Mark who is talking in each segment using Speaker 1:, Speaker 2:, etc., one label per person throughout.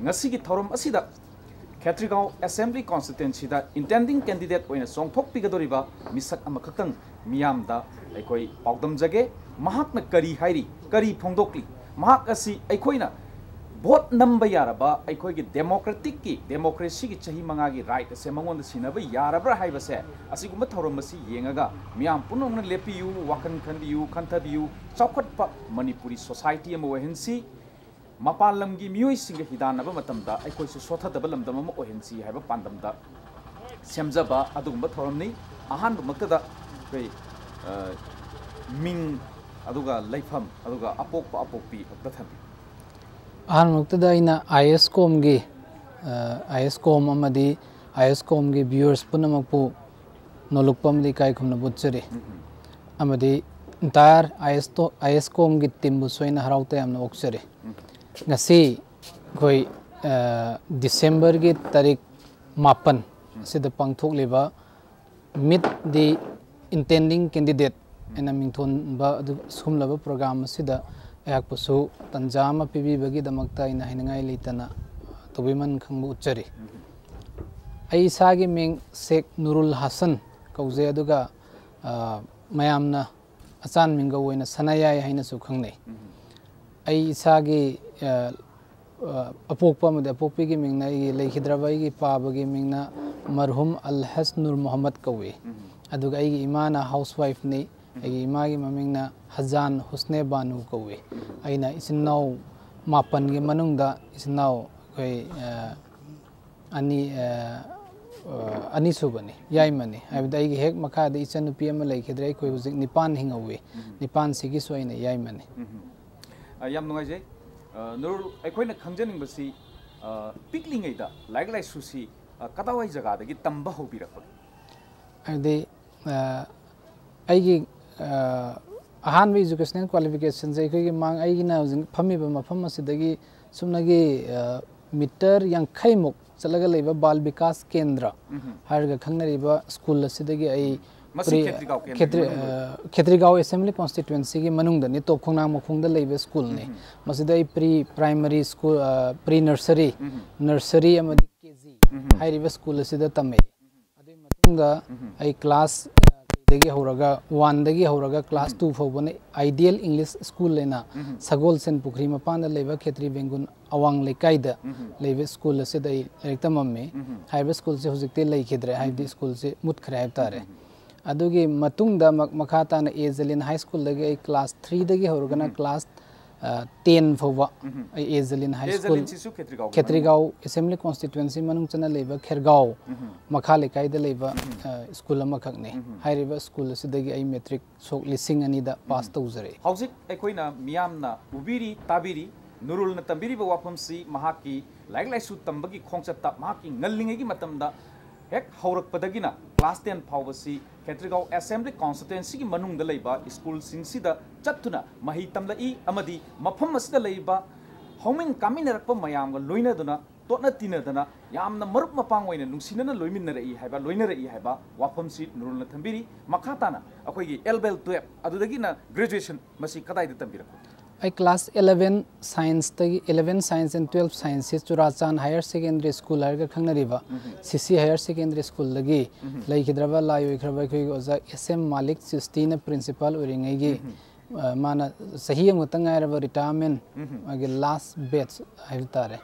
Speaker 1: ngasi thorom asida Khatrigaon Assembly constituency da intending candidate oina songthok pigadoriba misak amakhakang miyam da aikoi paudam jage mahakna kari hairi kari phongdokli mahak asi aikoina vote number yaraba aikoi gi democratic ki democracy gi chahi manga gi right ase mangon sinaba yarabra haiba se asi gumba thorom asi yengaga miyam punong na lepiyu wakan khandiyu khanthabiyu chaukat pa manipuri society am wehensi ꯃꯄꯥꯟ ꯂꯝꯒꯤ ꯃꯤꯑꯣꯏꯁꯤꯡꯒ ꯍꯤꯗꯥꯟꯅꯕ ꯃꯇꯝꯗ ꯑꯩꯈꯣꯏꯁꯨ ꯁꯣꯊꯗꯕ ꯂꯝꯗꯝ ꯑꯃ ꯑꯣꯏꯍꯟꯁꯤ ꯍꯥꯏꯕ ꯄꯥꯟꯗꯝꯗ ꯁꯦꯝꯖꯕ ꯑꯗꯨꯒꯨꯝꯕ ꯊꯧꯔꯝꯅꯤ ꯑꯍꯥꯟꯕꯃꯛꯇꯗ ꯑꯩꯈꯣꯏ ꯃꯤꯡ ꯑꯗꯨꯒ ꯂꯩꯐꯝ ꯑꯗꯨꯒ ꯑꯄꯣꯛꯄ ꯑꯄꯣꯛꯄꯤ ꯑꯝꯇ ꯊꯝꯕꯤ
Speaker 2: ꯑꯍꯥꯟꯕꯃꯛꯇꯗ ꯑꯩꯅ ꯑꯥꯏ ꯑꯦꯁ ꯀꯣꯝꯒꯤ ꯑꯥꯏ ꯑꯦꯁ ꯀꯣꯝ ꯑꯃꯗꯤ ꯑꯥꯏ ꯑꯦꯁ ꯀꯣꯝꯒꯤ ꯚ꯭ꯌꯨꯋꯔꯁ ꯄꯨꯝꯅꯃꯛꯄꯨ ꯅꯣꯂꯨꯛꯄ ꯑꯃꯗꯤ ꯏꯀꯥꯏ ꯈꯨꯝꯅꯕ ꯎꯠꯆꯔꯤ ꯑꯃꯗꯤ entire I S I S ꯀꯣꯝꯒꯤ ꯇꯤꯝꯕꯨꯁꯨ ꯑꯩꯅ ꯍꯔꯥꯎ ꯇꯌꯥꯝꯅ ꯑꯣꯛꯆꯔꯤ दिसेंबर की तारीख मापन से पाथोली मिट दि इंटेंडिंग कैंडिडेट एना मिथोन सूमलब पोग्राम अगपू तंजाम पीबीबीदम लेटना तबीम खब उच्चरी इसागे मैं शेख नुरुल हसन कौजे मैं अचान मिंग है खाने ꯑꯩ ꯏꯁꯥꯒꯤ अपोपी की मिंगना ये लेखिद्रबाई पाब की मिंगना मरहूम अलहस नूर मोहम्मद कौए इमा हाउसवाइफ ने इमा की ममिंगना हजान हुसने बानू कौए अना इचिनाव मापन की मनुंग इचिनाव अनी अनी हेक मखाद इचनुपी लेखिद्रे निपान हिंगवे निपान से याइमने
Speaker 1: ꯌꯥꯝ ꯅꯨꯡꯉꯥꯏꯖꯩ ꯅꯨꯔꯨꯜ ꯑꯩꯈꯣꯏꯅ ꯈꯪꯖꯅꯤꯡꯕꯁꯤ ꯄꯤꯛꯂꯤꯉꯩꯗ ꯂꯥꯏꯔꯤꯛ ꯂꯥꯏꯁꯨꯁꯤ ꯀꯗꯥꯏꯋꯥꯏ ꯖꯒꯥꯗꯒꯤ ꯇꯝꯕ ꯍꯧꯕꯤꯔꯛꯄꯒꯦ
Speaker 2: ꯍꯥꯏꯕꯗꯤ ꯑꯩꯒꯤ ꯑꯍꯥꯟꯕ ꯏꯖꯨꯀꯦꯁꯅꯦꯜ ꯀ꯭ꯋꯥꯂꯤꯐꯤꯀꯦꯁꯟꯁꯦ ꯑꯩꯈꯣꯏꯒꯤ ꯃꯥꯡ ꯑꯩꯒꯤꯅ ꯍꯧꯖꯤꯛ ꯐꯝꯃꯤꯕ ꯃꯐꯝ ꯑꯁꯤꯗꯒꯤ ꯁꯨꯞꯅꯒꯤ ꯃꯤꯇꯔ ꯌꯥꯡꯈꯩꯃꯨꯛ ꯆꯠꯂꯒ ꯂꯩꯕ ꯕꯥꯜ ꯕꯤꯀꯥꯁ ꯀꯦꯟꯗ꯭ꯔ ꯍꯥꯏꯔꯒ ꯈꯪꯅꯔꯤꯕ ꯁ꯭ꯀꯨꯜ ꯑꯁꯤꯗꯒꯤ ꯑꯩ
Speaker 3: खेत्रीगाँव
Speaker 2: एसेंबली कॉन्स्टिट्युएंसी की मनुंग दनी तो खुना मुखुंग दल लेबे स्कूल ने मसिद आई pre primary school pre nursery nursery अमदि केजी हाई हाइरिबे स्कूल सिद तमे मतुंग मतुंगदा आई क्लास दगी होरगा वन दगी होरगा क्लास 2 फौबने आइडियल इंग्लिश स्कूल लेना सगोल सेन पुखरी मपान लेबा खेत्री बेंगुन अवांग द लेबे स्कूल से दई रेक्तमम में हाइबे स्कूल से होजिकते लेखेद्रे हाइबे स्कूल से मुत खराब तारे अदुगी मतुंग मखाता हाई स्कूल दगे ए क्लास 3 दगे क्लास टेन फवा एजलीन हाई स्कूल खेत्रीगाव असेंबली कॉन्स्टिट्युएंसी मनुंग खेरगाव मखा स्कूल मखक स्कूल मेट्रिक सो लिंग पास तौजरे
Speaker 1: हाउसिक एकोइना नुरुल न तंबिरी से लाइक लाइसु तब की महाकी ngallingegi matamda क्लास टेन फाव से ꯈꯦꯇ꯭ꯔꯤꯒꯥꯎ ꯑꯦꯁꯦꯝꯕ꯭ꯂꯤ ꯀꯣꯟꯁꯇꯤꯇꯦꯟꯁꯤꯒꯤ ꯃꯅꯨꯡꯗ ꯂꯩꯕ ꯁ꯭ꯀꯨꯜꯁꯤꯡꯁꯤꯗ ꯆꯠꯇꯨꯅ ꯃꯍꯩ ꯇꯝꯂꯛꯏ ꯑꯃꯗꯤ ꯃꯐꯝ ꯑꯁꯤꯗ ꯂꯩꯕ ꯍꯧꯃꯤꯟ ꯀꯥꯃꯤꯟꯅꯔꯛꯄ ꯃꯌꯥꯝꯒ ꯂꯣꯏꯅꯗꯨꯅ ꯇꯣꯠꯅ ꯇꯤꯟꯅꯗꯅ ꯌꯥꯝꯅ ꯃꯔꯨꯞ ꯃꯄꯥꯡ ꯑꯣꯏꯅ ꯅꯨꯡꯁꯤꯅꯅ ꯂꯣꯏꯃꯤꯟꯅꯔꯛꯏ ꯍꯥꯏꯕ ꯂꯣꯏꯅꯔꯛꯏ ꯍꯥꯏꯕ ꯋꯥꯐꯝꯁꯤ ꯅꯨꯔꯨꯜꯅ ꯊꯝꯕꯤꯔꯤ ꯃꯈꯥ ꯇꯥꯅ ꯑꯩꯈꯣꯏꯒꯤ ꯑꯦꯜꯕꯦꯜ ꯇꯨꯌꯦꯞ ꯑꯗꯨꯗꯒꯤꯅ ꯒ꯭ꯔꯦꯖꯨꯑꯦꯁꯟ ꯃꯁꯤ ꯀꯗꯥꯏꯗ ꯇꯝꯕꯤꯔꯛꯄꯒꯦ
Speaker 2: आई class eleven science eleven science and twelve science से चुराचान हायर सेकेंडरी स्कूल है खाब सी हायर सेकेंडरी स्कूल लेखद्रब लाइब ओजा एस एम मालिक चिस्ती प्रिंसिपल उगी माना सही मत रिटायरमेंट लास्ट बेच है तारे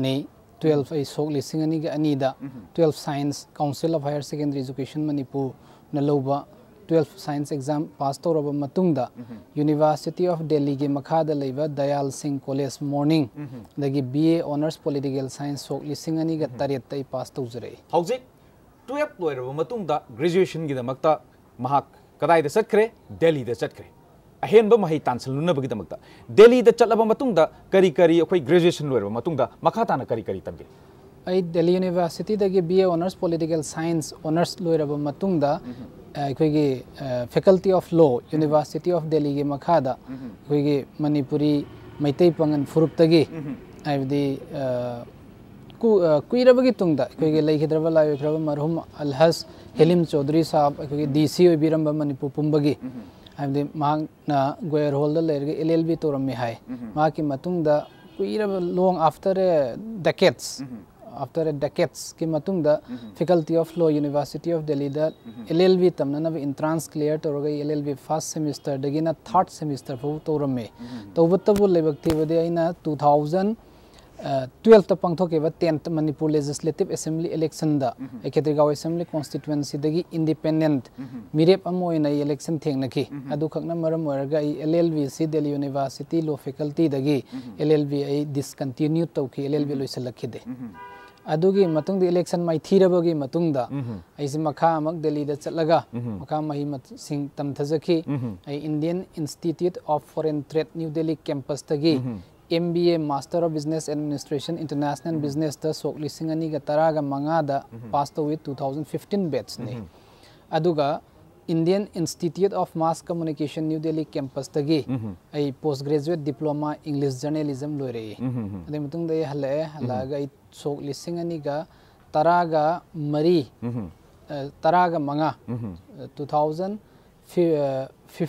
Speaker 2: ने ट्वेल्व सोक लिंग अनी twelve science council of higher secondary education Manipur लोब ट्वेल्फ साइंस एग्जाम पास तौर मतुंगदा यूनिवर्सिटी ऑफ दिल्ली के मखाद लेब दयाल सिंह कॉलेज मॉर्निंग दगी बीए ऑनर्स पॉलिटिकल साइंस सोक लिंग अनी ग तरेत पास तौर
Speaker 1: हौजिक ट्वेल्फ लोयरब ग्रेजुएशन की दमकता महाक दिल्ली चतरे सखरे अहेनब मही तानसलनुनबगीदमकता दिल्ली चलब करी करी अखोई ग्रेजुएशन लोयरब मतुंगदा मखाताना करी करी तमगे
Speaker 2: Delhi university B BA honours political science honours लोयरब faculty of law university of Delhi के मखाद
Speaker 3: अखोगी
Speaker 2: मणिपुरी मईत पंगन फुरुपगी कुरब की तुंग लेखिद्रब लाइब मरहूम अलहस हेलीम चौधरी साहब डी सी मणिपुर पुबगी गोयर हॉल एल एल बी तौरमी है कुरब long after decades after a decades ki matung matungda faculty of law university of delhi da llb tamna na entrance clear to ga llb first semester da gina third semester to to ram me fu toramme tobutabu lebakti bade aina 2000 12th pangtho ke ba 10th manipur legislative assembly assembly election da ekhetri constituency twelfth पांथोकेब tenth Manipur legislative assembly election एकेद्रिगाव assembly constituency independent मिरेप election थेंगी L L B से Delhi university law faculty L llb B discontinue तौकी L L B लोसलखिदे अगर election मई की दिल्ली चलगा मही सिंह तमथजी Indian institute of foreign trade new Delhi campus M B A master of business administration international business सोक लिंग तरग मंगा पास तौ टू थाउजेंड फिफ्टीन बेचने Indian institute of mass communication new Delhi campus तगे post graduate diploma English journalism लोय रे अदे मुतुंग दे हले हलाग ऐ सोक लिसिंग अनि गा तरागा मरी तरागा मंगा 2015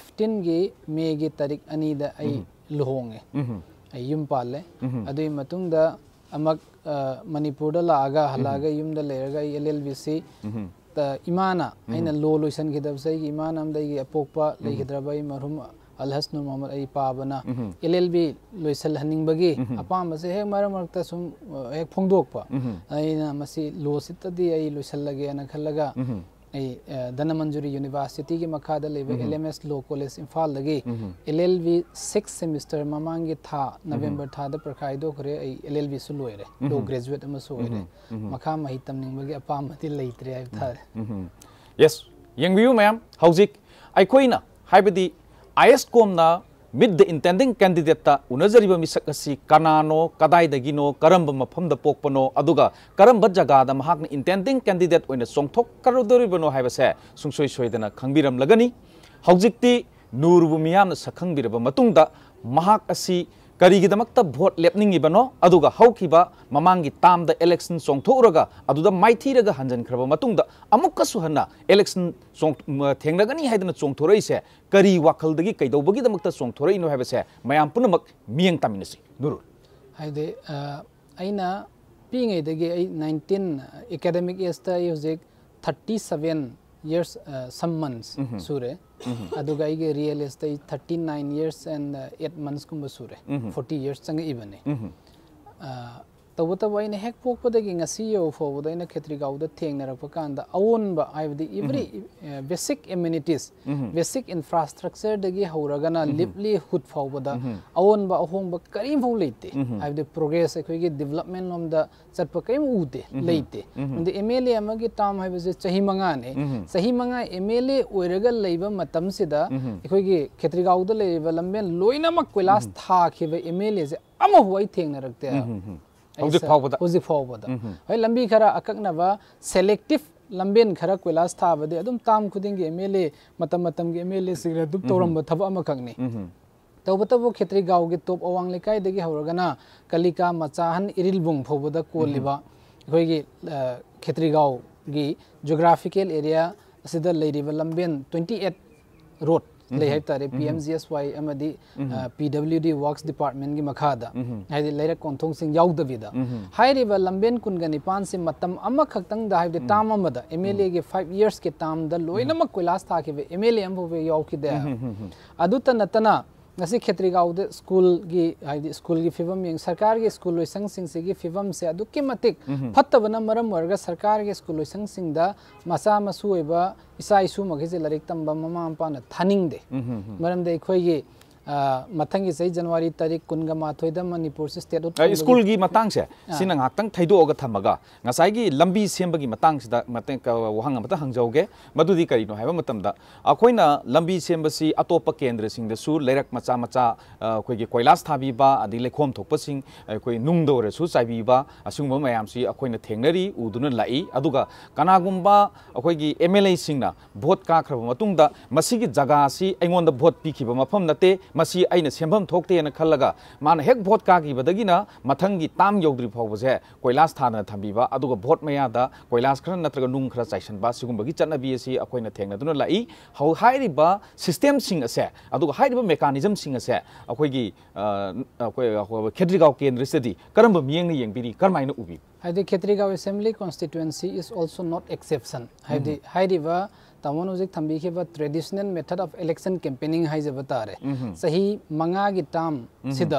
Speaker 2: गे मे गे तारिख अनि द ऐ लोहोंगे यम पाले अदे मुतुंग द अमक मणिपुर ला आगा हलाग यम इमाना अने लो लोसनगदे इमाना अपोप लेगद्रब मरहूम अलहस नूर मोहम्मद अई पाबना एल एल बी लोसलहनिंगी अपामसे हे मर मरत सूम हे फोंदोप
Speaker 3: अना
Speaker 2: लोसीदी लोसलगे खलगा धन मंजूरी यूनिवर्सिटी की मखाद L M S law college Imphal L L B six semester ममांग था नवंबर था प्रखाईदे एल एल बी लोरे लॉ ग्रेजुएट मखा मही तमनी अपामती लेते
Speaker 1: हैं यस यंगू मैम हजिक अखोना आई एस कॉम मिद इंटेंडिंग कैंडिडेट उनजरीब मिसक असी कनानो कदाईदगिनो करंब मफमद पोकपनो अदुगा करंब जगाद महाक इंटेंडिंग कैंडिडेट ओइन सोंगथोक करदोरिबनो हायबसे सुंगसोई सोइदना खंगबिरम लगनी हौजिकति नूरबु मियाम सखंगबिरब मतुंगदा महाक असी ꯀꯔꯤꯒꯤꯗꯃꯛꯇ ꯚꯣꯠ ꯂꯦꯞꯅꯤꯡꯉꯤꯕꯅꯣ ꯑꯗꯨꯒ ꯍꯧꯈꯤꯕ ꯃꯃꯥꯡꯒꯤ ꯇꯥꯝꯗ ꯏꯂꯦꯛꯁꯟ ꯆꯣꯡꯊꯣꯛꯎꯔꯒ ꯑꯗꯨꯗ ꯃꯥꯏꯊꯤꯔꯒ ꯍꯟꯖꯟꯈ꯭ꯔꯕ ꯃꯇꯨꯡꯗ ꯑꯃꯨꯛꯀꯁꯨ ꯍꯟꯅ ꯏꯂꯦꯛꯁꯟ ꯊꯦꯡꯅꯒꯅꯤ ꯍꯥꯏꯗꯅ ꯆꯣꯡꯊꯣꯔꯛꯏꯁꯦ ꯀꯔꯤ ꯋꯥꯈꯜꯗꯒꯤ ꯀꯩꯗꯧꯕꯒꯤꯗꯃꯛꯇ ꯆꯣꯡꯊꯣꯔꯛꯏꯅꯣ ꯍꯥꯏꯕꯁꯦ ꯃꯌꯥꯝ ꯄꯨꯝꯅꯃꯛ ꯃꯤꯠꯌꯦꯡ ꯇꯥꯃꯤꯟꯅꯁꯤ ꯅꯨꯔꯨꯜ
Speaker 2: ꯍꯥꯏꯗꯤ ꯑꯩꯅ ꯄꯤꯉꯩꯗꯒꯤ ꯑꯩ ꯅꯥꯏꯟꯇꯤꯟ ꯑꯦꯀꯥꯗꯃꯤꯛ ꯑꯦꯖꯇ ꯑꯩ ꯍꯧꯖꯤꯛ thirty seven years uh, some months mm -hmm. sure aduga ge real estate 39 years and uh, 8 months kumba sure mm -hmm. 40 years chang ibane mm -hmm. uh, ꯇꯧꯕꯇꯕꯨ ꯑꯩꯅ ꯍꯦꯛ ꯄꯣꯛꯄꯗꯒꯤ ꯉꯁꯤ ꯌꯧꯕ ꯐꯥꯎꯕꯗ ꯑꯩꯅ ꯈꯦꯇ꯭ꯔꯤꯒꯥꯎꯗ ꯊꯦꯡꯅꯔꯛꯄ ꯀꯥꯟꯗ ꯑꯑꯣꯟꯕ ꯍꯥꯏꯕꯗꯤ ꯏꯕ꯭ꯔꯤ ꯕꯦꯁꯤꯛ ꯑꯦꯃꯤꯅꯤꯇꯤꯁ ꯕꯦꯁꯤꯛ ꯏꯟꯐ꯭ꯔꯥꯁꯇ꯭ꯔꯛꯆꯔꯗꯒꯤ ꯍꯧꯔꯒꯅ ꯂꯤꯞꯂꯤꯍꯨꯗ ꯐꯥꯎꯕꯗ ꯑꯑꯣꯟꯕ ꯑꯍꯣꯡꯕ ꯀꯔꯤꯝꯐꯥꯎ ꯂꯩꯇꯦ ꯍꯥꯏꯕꯗꯤ ꯄ꯭ꯔꯣꯒ꯭ꯔꯦꯁ ꯑꯩꯈꯣꯏꯒꯤ ꯗꯤꯕꯂꯞꯃꯦꯟ ꯂꯣꯝꯗ ꯆꯠꯄ ꯀꯔꯤꯝ ꯎꯗꯦ ꯂꯩꯇꯦ ꯑꯗꯩ ꯑꯦꯝ ꯑꯦꯜ ꯑꯦ ꯑꯃꯒꯤ ꯇꯥꯝ ꯍꯥꯏꯕꯁꯦ ꯆꯍꯤ ꯃꯉꯥꯅꯦ ꯆꯍꯤ ꯃꯉꯥ ꯑꯦꯝ ꯑꯦꯜ ꯑꯦ ꯑꯣꯏꯔꯒ ꯂꯩꯕ ꯃꯇꯝꯁꯤꯗ ꯑꯩꯈꯣꯏꯒꯤ ꯈꯦꯇ꯭ꯔꯤꯒꯥꯎꯗ ꯂꯩꯔꯤꯕ ꯂꯝꯕꯦꯟ ꯂꯣꯏꯅꯃꯛ ꯀꯣꯏꯂꯥꯁ ꯊꯥꯈꯤꯕ ꯑꯦꯝ ꯑꯦꯜ ꯑꯦꯁꯦ ꯑꯃꯐꯥꯎ ꯑꯩ ꯊꯦꯡꯅꯔꯛꯇꯦ ꯍꯧꯖꯤꯛ ꯐꯥꯎꯕꯗ ꯍꯧꯖꯤꯛ ꯐꯥꯎꯕꯗ ꯍꯣꯏ ꯂꯝꯕꯤ ꯈꯔ खरा थाबदे ताम खुद एमएलए मतम मतम के एम सिगरे दुब तब तब खेत्री गाँव के तोप अवांग लेकाई कलिका मचाहन इरिलबुंग फोबद कोलिबा अखोगी खेत्री गाँव की जोग्राफिकल एरिया असिद ट्वेंटी एट रोड ꯂꯩ ꯍꯥꯏ ꯇꯥꯔꯦ P M G S Y ꯑꯃꯗꯤ ꯄꯤ ꯗꯕ꯭ꯂꯤꯎ ꯗꯤ ꯋꯥꯔꯛꯁ ꯗꯤꯄꯥꯔꯠꯃꯦꯟꯒꯤ ꯃꯈꯥꯗ ꯍꯥꯏꯗꯤ ꯂꯩꯔꯛ ꯀꯣꯟꯊꯣꯡꯁꯤꯡ ꯌꯥꯎꯗꯕꯤꯗ ꯍꯥꯏꯔꯤꯕ ꯂꯝꯕꯦꯟ ꯀꯨꯟꯒ ꯅꯤꯄꯥꯟꯁꯤ ꯃꯇꯝ ꯑꯃꯈꯛꯇꯪꯗ ꯍꯥꯏꯕꯗꯤ ꯇꯥꯝ ꯑꯃꯗ ꯑꯦꯝ ꯑꯦꯜ ꯑꯦꯒꯤ ꯐꯥꯏꯚ ꯌꯔꯁꯀꯤ ꯇꯥꯝꯗ ꯂꯣꯏꯅꯃꯛ ꯀꯣꯏꯂꯥꯁ ꯊꯥꯈꯤꯕ ꯑꯦꯝ ꯑꯦꯜ ꯑꯦ ꯑꯃꯐꯥꯎꯕ ꯌꯥꯎꯈꯤꯗꯦ ꯑꯗꯨꯇ ꯅꯠꯇꯅ खेत्री गाँव स्कूल की स्कूल की फिवम सरकार की स्कूल लोसंग फिवम से फतबना सरकार की स्कूल लोसंग मचा मसूब इचा इसूम लाइक तब ममा मपा थानीदे मरमद मथंगी जनवरी तरीक कुनग माथोद मनपुर से स्टेट स्कूल की
Speaker 1: मतंग से थैदी लंबी सेबगी वहांगे हंगे मधुदी कहीं अखोन लंबी सेम से अटोप केंद्र सिंहक मचा मचा अगर कोईलास थाबी लेखोम थोप नौरसु चाइब असुब मैम से अखोन थेरी उदून लाई अग कनागंब एम एल ए भोट का जगह से भोट पीब मफम नाते थोते खल मान हेक भोट का ताम यौद्री फाउबे कोईलास थाने थम्बी भोट मैयाद कोईलास खर नग नू खर चाइसनबूब की चलने अखोना थे लाई सिस्टम से मेकानिजम से खेद्रीगा केंद्र से कम भी कर्मायन उ
Speaker 2: Khetrigao assembly constituency is also not exception तमन उजिक थम्बी व traditional method of election campaigning है जब तारे सही मंगा की ताम सिद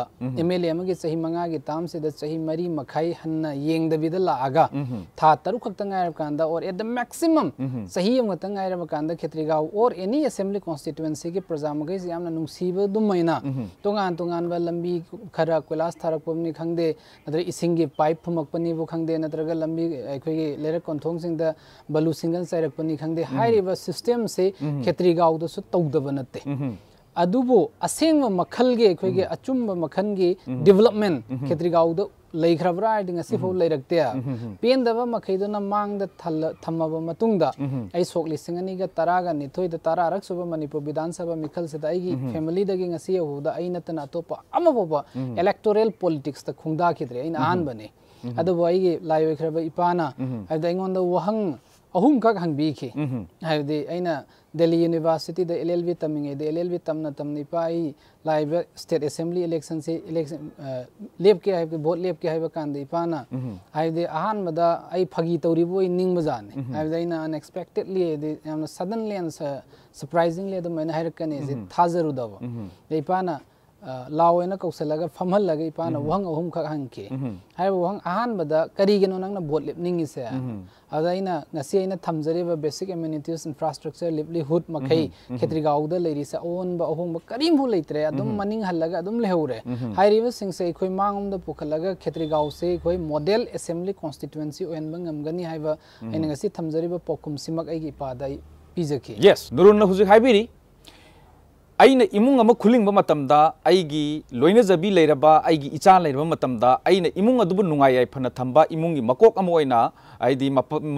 Speaker 2: एमएलए की सही मंगा की ताम सिद सही मरी मखाई हन येंग दबिद लागा था तरु खक्त गायर कांदा और एट द मैक्सिमम सही यम खक्त गायर कांदा खेत्रीगाव और एनी असेंबली कॉन्स्टिट्यूएंसी के प्रजा मगे याम नुसीब दुमैना तोंगान तोगान व लंबी खरा कोलास थारक थारकपमनी खंगदे नत्र इसिंग के पाइप फमक पनी वो खंगदे ग लंबी अखोई लेरक कोंथोंग सिंग द बलू सिंगल साइरकपनी खंगदे हाइरिब सिस्टम से खेतरी गाँव तौदब नते अदुबो मखल के अखोगे अचुम मखन की डेवलपमेंट खेतरी गाँव लेख्रबरा फो लेरते पेंदब मखद मांग थमब सोक लिंग तरह निथोद तरह सूब मनपुर विधान सभा मिखल से फैमिली अहुदा नतना अतोप इलेक्टोरल पोलिटिक्स खुदाखिद्रे अहबने लाइब इपाना वहंग ꯑꯍꯨꯝꯈꯛ ꯍꯪꯕꯤꯈꯤ ꯍꯥꯏꯕꯗꯤ ꯑꯩꯅ ꯗꯦꯜꯂꯤ ꯌꯨꯅꯤꯚꯔꯁꯤꯇꯤꯗ ꯑꯦꯜ ꯑꯦꯜ ꯕꯤ ꯇꯝꯃꯤꯉꯩꯗ ꯑꯦꯜ ꯑꯦꯜ ꯕꯤ ꯇꯝꯅ ꯇꯝꯅ ꯏꯄꯥ ꯑꯩ ꯂꯥꯛꯏꯕ ꯁ꯭ꯇꯦꯠ ꯑꯦꯁꯦꯝꯕ꯭ꯂꯤ ꯏꯂꯦꯛꯁꯟꯁꯤ ꯏꯂꯦꯛꯁꯟ ꯂꯦꯞꯀꯦ ꯍꯥꯏꯕꯗꯤ ꯚꯣꯠ ꯂꯦꯞꯀꯦ ꯍꯥꯏꯕ ꯀꯥꯟꯗ ꯏꯄꯥꯅ ꯍꯥꯏꯕꯗꯤ ꯑꯍꯥꯟꯕꯗ ꯑꯩ ꯐꯥꯒꯤ ꯇꯧꯔꯤꯕꯨ ꯑꯩ ꯅꯤꯡꯕ ꯖꯥꯠꯅꯤ ꯍꯥꯏꯕꯗꯤ ꯑꯩꯅ ꯑꯟꯑꯦꯛꯁꯄꯦꯛꯇꯦꯗꯂꯤ ꯍꯥꯏꯗꯤ ꯌꯥꯝꯅ ꯁꯗꯟꯂꯤ ꯑꯦꯟ ꯁꯔꯄ꯭ꯔꯥꯏꯖꯤꯡꯂꯤ ꯑꯗꯨꯃꯥꯏꯅ ꯍꯥꯏꯔꯛꯀꯅꯤꯁꯤ ꯊꯥꯖꯔꯨꯗꯕ ꯏꯄꯥꯅ लाओना कौसलग फमहल इपान वह अहम खक हंके वह अहानबद करीगनो नंगना भोट लिपनिंगसे अदना अन थमजरीब बेसिक इम्यूनिटीज इंफ्रास्ट्रक्चर लिवलीहुड मखई खेत्रीगाउद लेरीसे अहनब अहम करीमबु लेत्रे अदुम मनिंग हल्लग अदुम लेहुरे हाइरिब मोडल इखोय मांगमद पुखलग थमजरीब पोखम सिमक इपाद पादा
Speaker 1: ये नुरुन हूँ ꯑꯩꯅ ꯏꯃꯨꯡ ꯑꯃ ꯈꯨꯜꯂꯤꯡꯕ ꯃꯇꯝꯗ ꯑꯩꯒꯤ ꯂꯣꯏꯅꯖꯕꯤ ꯂꯩꯔꯕ ꯑꯩꯒꯤ ꯏꯆꯥ ꯂꯩꯔꯕ ꯃꯇꯝꯗ ꯑꯩꯅ ꯏꯃꯨꯡ ꯑꯗꯨꯕꯨ ꯅꯨꯡꯉꯥꯏ ꯌꯥꯏꯐꯅ ꯊꯝꯕ ꯏꯃꯨꯡꯒꯤ ꯃꯀꯣꯛ ꯑꯃ ꯑꯣꯏꯅ ꯍꯥꯏꯗꯤ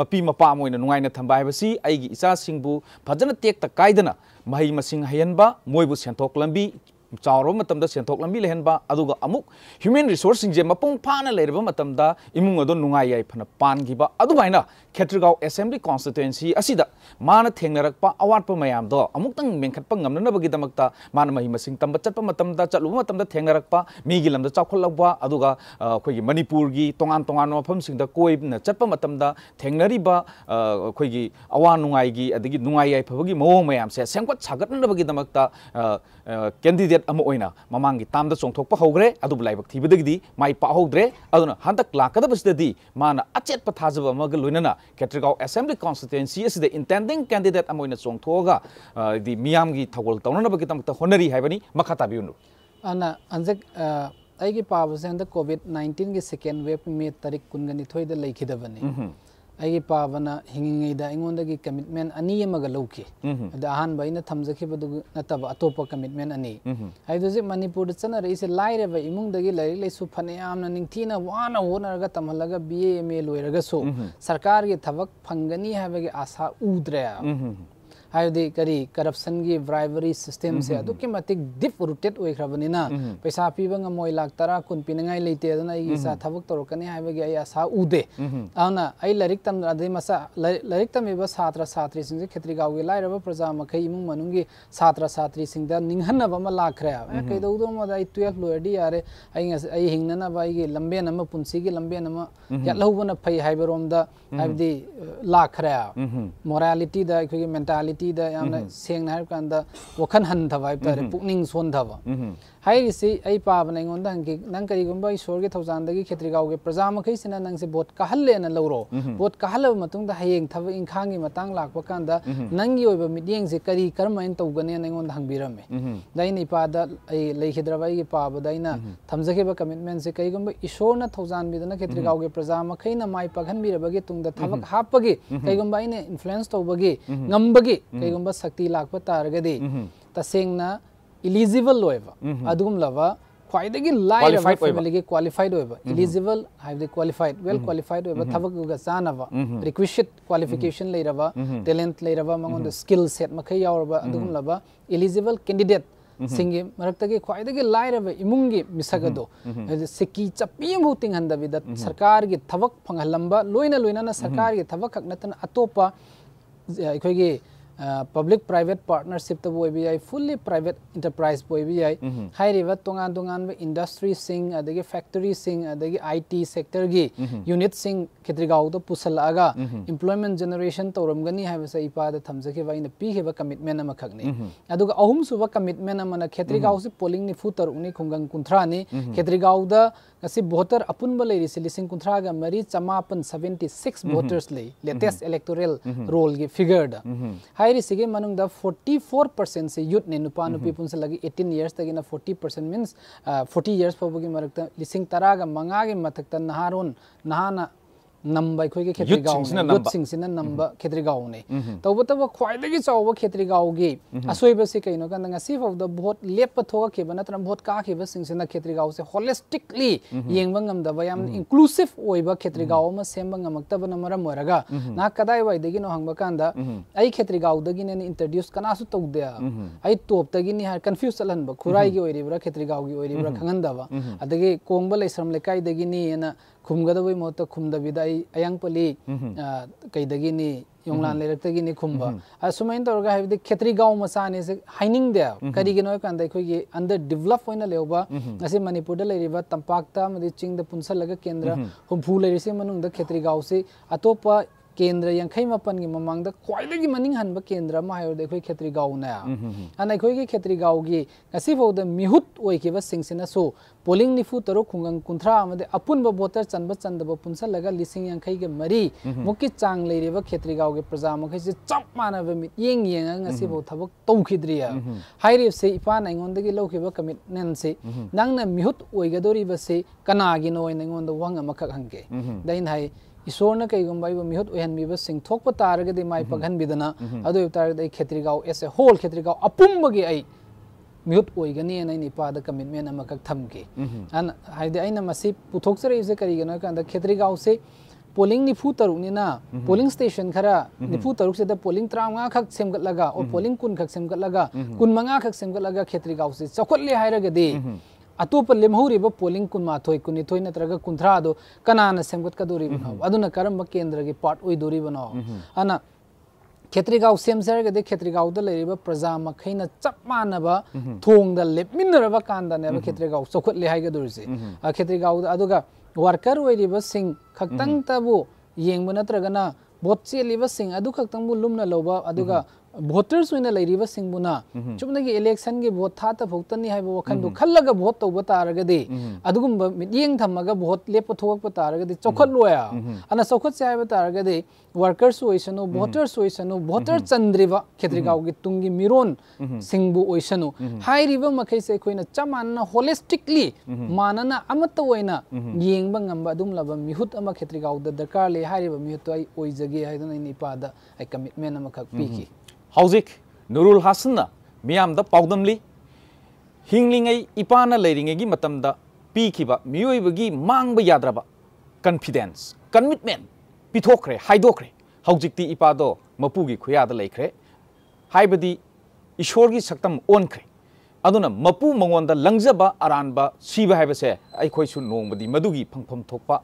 Speaker 1: ꯃꯄꯤ ꯃꯄꯥ ꯑꯃ ꯑꯣꯏꯅ ꯅꯨꯡꯉꯥꯏꯅ ꯊꯝꯕ ꯍꯥꯏꯕꯁꯤ ꯑꯩꯒꯤ ꯏꯆꯥꯁꯤꯡꯕꯨ ꯐꯖꯅ ꯇꯦꯛꯇ ꯀꯥꯏꯗꯅ ꯃꯍꯩ ꯃꯁꯤꯡ ꯍꯩꯍꯟꯕ ꯃꯣꯏꯕꯨ ꯁꯦꯟꯊꯣꯛ ꯂꯝꯕꯤ ꯆꯥꯎꯔꯕ ꯃꯇꯝꯗ ꯁꯦꯟꯊꯣꯛ ꯂꯝꯕꯤ ꯂꯩꯍꯟꯕ ꯑꯗꯨꯒ ꯑꯃꯨꯛ ꯍ꯭ꯌꯨꯃꯦꯟ ꯔꯤꯁꯣꯔꯁꯁꯤꯡꯁꯦ ꯃꯄꯨꯡ ꯐꯥꯅ ꯂꯩꯔꯕ ꯃꯇꯝꯗ ꯏꯃꯨꯡ ꯑꯗꯨ ꯅꯨꯡꯉꯥꯏ ꯌꯥꯏꯐꯅ ꯄꯥꯟꯈꯤꯕ ꯑꯗꯨꯃꯥꯏꯅ खेत्रगाव असेंबली कॉन्स्टिटेंसी मान थेंगनरप अवाट मैम दो अमुक्तंग मेंखत नमनबगीदमक मान मही मसिंग तंब चप चलुब लम चाखलब अखोई की तोान तोान मफम कोई चप थेंगनरीब अखोई अवा नुआई अदगी मैम से सेंगत सागतनबगीदमक कैंडिडेट की ताम चोंथोप हौग्रे अब लाइबक थीबदगी माई पाहौद्रे हंदक लाकदबसदी मान अचेप थाजब लोनना ꯀꯦꯇ꯭ꯔꯤꯒꯥꯎ ꯑꯦꯁꯦꯝꯕ꯭ꯂꯤ ꯀꯣꯟꯁꯇꯤꯇ꯭ꯌꯦꯟꯁꯤ ꯑꯁꯤꯗ ꯏꯟꯇꯦꯟꯗꯤꯡ ꯀꯦꯟꯗꯤꯗꯦꯠ ꯑꯃ ꯑꯣꯏꯅ ꯆꯣꯡꯊꯣꯛꯑꯒ ꯗꯤ ꯃꯤꯌꯥꯝꯒꯤ ꯊꯧꯒꯜ ꯇꯧꯅꯅꯕꯒꯤꯗꯃꯛꯇ ꯍꯣꯠꯅꯔꯤ ꯍꯥꯏꯕꯅꯤ ꯃꯈꯥ ꯇꯥꯕꯤꯌꯨꯅꯨ
Speaker 2: ꯑꯅ ꯍꯟꯗꯛ ꯑꯩꯒꯤ ꯄꯥꯕꯁꯦ ꯍꯟꯗꯛ ꯀꯣꯚꯤꯗ ꯅꯥꯏꯟꯇꯤꯟꯒꯤ ꯁꯦꯀꯦꯟ ꯋꯦꯕ ꯃꯦ ꯇꯥꯔꯤꯛ ꯀꯨꯟꯒꯅꯤꯊꯣꯏꯗ ꯂꯩꯈꯤꯗꯕꯅꯤ ꯑꯩꯒꯤ ꯄꯥꯕꯅ ꯍꯤꯡꯉꯤꯉꯩꯗ ꯑꯩꯉꯣꯟꯗꯒꯤ ꯀꯃꯤꯠꯃꯦꯟ ꯑꯅꯤ ꯑꯃꯒ ꯂꯧꯈꯤ ꯑꯗ ꯑꯍꯥꯟꯕ ꯑꯩꯅ ꯊꯝꯖꯈꯤꯕꯗꯨ ꯅꯠꯇꯕ ꯑꯇꯣꯞꯄ ꯀꯃꯤꯠꯃꯦꯟ ꯑꯅꯤ ꯍꯥꯏꯗꯤ ꯍꯧꯖꯤꯛ ꯃꯅꯤꯄꯨꯔꯗ ꯆꯠꯅꯔꯛꯏꯁꯦ ꯂꯥꯏꯔꯕ ꯏꯃꯨꯡꯗꯒꯤ ꯂꯥꯏꯔꯤꯛ ꯂꯥꯏꯁꯨ ꯐꯅꯌꯥꯝꯅ ꯅꯤꯡꯊꯤꯅ ꯋꯥꯅ ꯍꯣꯠꯅꯔꯒ ꯇꯝꯍꯜꯂꯒ ꯕꯤ ꯑꯦ ꯑꯦꯝ ꯑꯦ ꯂꯣꯏꯔꯒꯁꯨ ꯁꯔꯀꯥꯔꯒꯤ ꯊꯕꯛ ꯐꯪꯒꯅꯤ ꯍꯥꯏꯕꯒꯤ ꯑꯥꯁꯥ ꯎꯗ꯭ꯔꯦ ꯍꯥꯏꯕꯗꯤ ꯀꯔꯤ ꯀꯔꯞꯁꯟꯒꯤ ꯕ꯭ꯔꯥꯏꯕꯔꯤ ꯁꯤꯁꯇꯦꯝꯁꯦ ꯑꯗꯨꯛꯀꯤ ꯃꯇꯤꯛ ꯗꯤꯞ ꯔꯨꯇꯦꯠ ꯑꯣꯏꯈ꯭ꯔꯕꯅꯤꯅ ꯄꯩꯁꯥ ꯄꯤꯕ ꯉꯝꯃꯣꯏ ꯂꯥꯛ ꯇꯔꯥ ꯀꯨꯟ ꯄꯤꯅꯉꯥꯏ ꯂꯩꯇꯦ ꯑꯗꯨꯅ ꯑꯩꯒꯤ ꯏꯆꯥ ꯊꯕꯛ ꯇꯧꯔꯛꯀꯅꯤ ꯍꯥꯏꯕꯒꯤ ꯑꯩ ꯑꯁꯥ ꯎꯗꯦ ꯑꯗꯨꯅ ꯑꯩ ꯂꯥꯏꯔꯤꯛ ꯇꯝ ꯑꯗꯩ ꯃꯆꯥ ꯂꯥꯏꯔꯤꯛ ꯇꯝꯃꯤꯕ ꯁꯥꯇ꯭ꯔ ꯁꯥꯇ꯭ꯔꯤꯁꯤꯡꯁꯦ ꯈꯦꯇ꯭ꯔꯤꯒꯥꯎꯒꯤ ꯂꯥꯏꯔꯕ ꯄ꯭ꯔꯖꯥ ꯃꯈꯩ ꯏꯃꯨꯡ ꯃꯅꯨꯡꯒꯤ ꯁꯥꯇ꯭ꯔ ꯁꯥꯇ꯭ꯔꯤꯁꯤꯡꯗ ꯅꯤꯡꯍꯟꯅꯕ ꯑꯃ ꯂꯥꯛꯈ꯭ꯔꯦ ꯀꯩꯗꯧꯗꯧꯃꯗ ꯑꯩ ꯇꯨꯌꯦꯜꯞ ꯂꯣꯏꯔꯗꯤ ꯌꯥꯔꯦ ꯑꯩ ꯑꯩ ꯍꯤꯡꯅꯅꯕ ꯑꯩꯒꯤ ꯂꯝꯕꯦꯟ ꯑꯃ ꯄꯨꯟꯁꯤꯒꯤ ꯂꯝꯕꯦꯟ ꯑꯃ ꯌꯥꯠꯍꯧꯕꯅ ꯐꯩ ꯍꯥꯏꯕꯔꯣꯝꯗ ꯍꯥꯏꯕꯗꯤ ꯂꯥꯛꯈ꯭ꯔꯦ ꯃꯣꯔꯥꯂꯤꯇꯤꯗ ꯑꯩꯈꯣꯏꯒꯤ ꯃꯦꯟꯇꯥꯂꯤꯇꯤ Dala dessi ꯍꯥꯏꯔꯤꯁꯤ ꯑꯩ ꯄꯥꯕꯅ ꯑꯩꯉꯣꯟꯗ ꯍꯪꯈꯤ ꯅꯪ ꯀꯔꯤꯒꯨꯝꯕ ꯏꯁꯣꯔꯒꯤ ꯊꯧꯖꯥꯟꯗꯒꯤ ꯈꯦꯇ꯭ꯔꯤꯒꯥꯎꯒꯤ ꯄ꯭ꯔꯖꯥ ꯃꯈꯩꯁꯤꯅ ꯅꯪꯁꯦ ꯚꯣꯠ ꯀꯥꯍꯜꯂꯦꯅ ꯂꯧꯔꯣ ꯚꯣꯠ ꯀꯥꯍꯜꯂꯕ ꯃꯇꯨꯡꯗ ꯍꯌꯦꯡ ꯊꯕꯛ ꯏꯪꯈꯥꯡꯒꯤ ꯃꯇꯥꯡ ꯂꯥꯛꯄ ꯀꯥꯟꯗ ꯅꯪꯒꯤ ꯑꯣꯏꯕ ꯃꯤꯠꯌꯦꯡꯁꯦ ꯀꯔꯤ ꯀꯔꯝꯍꯥꯏꯅ ꯇꯧꯒꯅꯤꯅ ꯑꯩꯉꯣꯟꯗ ꯍꯪꯕꯤꯔꯝꯃꯤ ꯑꯗ ꯑꯩꯅ ꯏꯄꯥꯗ ꯑꯩ ꯂꯩꯈꯤꯗ꯭ꯔꯕ ꯑꯩꯒꯤ ꯄꯥꯕꯗ ꯑꯩꯅ ꯊꯝꯖꯈꯤꯕ ꯀꯃꯤꯠꯃꯦꯟꯁꯦ ꯀꯔꯤꯒꯨꯝꯕ ꯏꯁꯣꯔꯅ ꯊꯧꯖꯥꯟꯕꯤꯗꯅ ꯈꯦꯇ꯭ꯔꯤꯒꯥꯎꯒꯤ ꯄ꯭ꯔꯖꯥ ꯃꯈꯩꯅ ꯃꯥꯏ ꯄꯥꯛꯍꯟꯕꯤꯔꯕꯒꯤ ꯇꯨꯡꯗ ꯊꯕꯛ ꯍꯥꯞꯄꯒꯤ ꯀꯔꯤꯒꯨꯝꯕ ꯑꯩꯅ ꯏꯟꯐ꯭ꯂꯨꯌꯦꯟꯁ ꯇꯧꯕꯒꯤ ꯉꯝꯕꯒꯤ ꯀꯔꯤꯒꯨꯝꯕ ꯁꯛꯇꯤ ꯂꯥꯛꯄ ꯇꯥꯔꯒꯗꯤ ꯇꯁꯦꯡꯅ ꯏꯂꯤꯖꯤꯕꯜ ꯑꯣꯏꯕ ꯑꯗꯨꯒꯨꯝꯂꯕ ꯈ꯭ꯋꯥꯏꯗꯒꯤ ꯂꯥꯏꯔꯕ ꯐꯦꯃꯤꯂꯤꯒꯤ ꯀ꯭ꯋꯥꯂꯤꯐꯥꯏꯗ ꯑꯣꯏꯕ ꯏꯂꯤꯖꯤꯕꯜ ꯍꯥꯏꯕꯗꯤ ꯀ꯭ꯋꯥꯂꯤꯐꯥꯏꯗ ꯋꯦꯜ ꯀ꯭ꯋꯥꯂꯤꯐꯥꯏꯗ ꯑꯣꯏꯕ ꯊꯕꯛꯀ ꯆꯥꯅꯕ ꯔꯤꯀ꯭ꯋꯤꯁꯤꯠ ꯀ꯭ꯋꯥꯂꯤꯐꯤꯀꯦꯁꯟ ꯂꯩꯔꯕ ꯇꯦꯂꯦꯟꯠ ꯂꯩꯔꯕ ꯃꯉꯣꯟꯗ ꯁ꯭ꯀꯤꯜ ꯁꯦꯠ ꯃꯈꯩ ꯌꯥꯎꯔꯕ ꯑꯗꯨꯒꯨꯝꯂꯕ ꯏꯂꯤꯖꯤꯕꯜ ꯀꯦꯟꯗꯤꯗꯦꯠ ꯁꯤꯡꯒꯤ ꯃꯔꯛꯇꯒꯤ ꯈ꯭ꯋꯥꯏꯗꯒꯤ ꯂꯥꯏꯔꯕ ꯏꯃꯨꯡꯒꯤ ꯃꯤꯁꯛ ꯑꯗꯣ ꯁꯤꯀꯤ ꯆꯞꯄꯤ ꯇꯤꯡꯍꯟꯗꯕꯤꯗ ꯁꯔꯀꯥꯔꯒꯤ ꯊꯕꯛ ꯐꯪꯍꯜꯂꯝꯕ ꯂꯣꯏꯅ ꯂꯣꯏꯅꯅ ꯁꯔꯀꯥꯔꯒꯤ ꯊꯕꯛ ꯈꯛ ꯅꯠꯇꯅ ꯑꯇꯣꯞꯄ ꯑꯩꯈꯣꯏꯒꯤ public private partnership ta boi bi fully private enterprise boi bi ai hai riwa tongan tongan ba industry sing adagi factory sing adagi IT sector gi unit sing khitrigau to pusal aga employment generation toram gani hai sa ipa da thamja ke waina pi ke ba commitment ama khagni aduga ahum suba commitment ama na khitrigau se polling ni futar uni khungang kunthra ni khitrigau da kasi voter apun ba leiri se lising kunthra ga mari chamapan 76 voters le latest electoral roll gi figure da hai हाइरिसिगे मनुंग द 44% से youth ने नुपा नुपी पुन से लगी 18 years तक ना 40% मींस 40 इयर्स फबगी मरक लिसिंग 10 ग मंगा गे मथक नंब अखोई खेत्रीगाव नंब तब तब खाई चाव खेत्रीगाव असोब से कहीं भोट लेप थोड़े नत्र भोट का खेत्रीगाव से होलिस्टिकली यंगब इंक्लूसीव खेत्रीगाव सेमतबना कदाईवाइनो हंग कई खेत्रीगाव इंट्रड्यूस कना तौदे टोपनी कन्फ्यूज खुराई खेत्रीगाव की कोंब लेसरम लेकायदगी खुमगदब इमोत खुमद अयांगपली कई यौलान लेरतगी खुम असुम तौर है खेत्री गांव मचाने से हाइनदे कहीं अंडर डेवलप होना लेव मनपुर तंपाता चिंग पुनसल केंद्र हम्फू लेर से खेत्री गांव से अतोप केंद्र यंखई मपन की ममंग खाई मनिंग हनब केंद्र अखोई खेत्रीगाव ने हन अखोई गाँव की फौद मिहुत ओब पोलिंग निफु तरु खुगं कुंथ्रा अपुनब वोटर चनब चंदब पुनसल लिंग यंखई के मरी हम्म, हम्म। मुक्की चांग लेब गाँव के प्रजा मखई से चप मानव मियें येंगफौ थबक तौखिद्री हम्म, से इपान लौब कमिटमें से मिहुत ओगदोरीबसे कनागिनो वहंग मखक हंगे दिन है ईश्वर कईगम सिंथोप तारगे माइ पगहनबीदना अदुतारगे Khetrigao as a whole Khetrigao अपुम्बगे आई मिहुत होगनी इपाद कमिटमेंट अमक थमगे हाइदे पुथोचरइसे करीगनो कंद खेत्रीगाव से पोलिंग निफू तरुकनीना पोलिंग स्टेशन खरा निफू तरुक से पोलिंग त्रामा खक सेमगत और पोलिंग कुन खक सेमगत कुन मंगा खक सेमगत लगा खेत्रीगाव से चौखले हायरगे अतोप लेमहौरीब पोलिंग कुनमाथोय कुनिथोय नग कुथ्रा दो कनान सेमगत कदोरीबनो केंद्र की पार्ट ओइदोरीबनो अना खेत्रीगाव सेम सेरगदे खेत्रीगाव प्रजा मखैन चप मानव थोंग द लेमिनरब कांदा नेब है सोखत वर्कर ओइरिब सिंग खक्तंग तबु येंग नत्रगना बोट चेलिब सिंग भोटर्स होने लेरीब सिंगबुना चुपनगी इलेक्शन की वोट था तो भोक्तनी है वो खंदु खल्लग वोट तो बता रगे दे अदुगुम मियंग थमग वोट ले पथोग बता रगे दे चौखट लोया अन चौखट से है बता रगे दे वर्कर्स ओइसनो भोटर्स ओइसनो भोटर चंद्रिवा खेत्रिगाव की तुंगी मिरोन सिंगबु ओइसनो हाई रिव मखै से कोइना चमान होलिस्टिकली मानना अमत ओइना यंग बंगम अदुम लब मिहुत अम खेत्रिगाव द दरकार ले हाई रिव मिहुत ओइ ओइजगे हाइदन निपादा आई कमिटमेंट अम खक पीकी
Speaker 1: हौजिक नुरुल हासन मियाम पादमली हिंगलीई इपान लेरीगी पीब मियोगी मांग याद्रब कन्फिडेंस कमिटमेंट पीथोखे हाइदोखे हौजिक्ति इपादो मपूगी खुयाद लेख्रे हाइबदी ईश्वर की सक्तम ओनख्रे मपू मगोद लंगजब अरानब सीब है अखोसु नोंबदी मदुगी फंगफम थोपा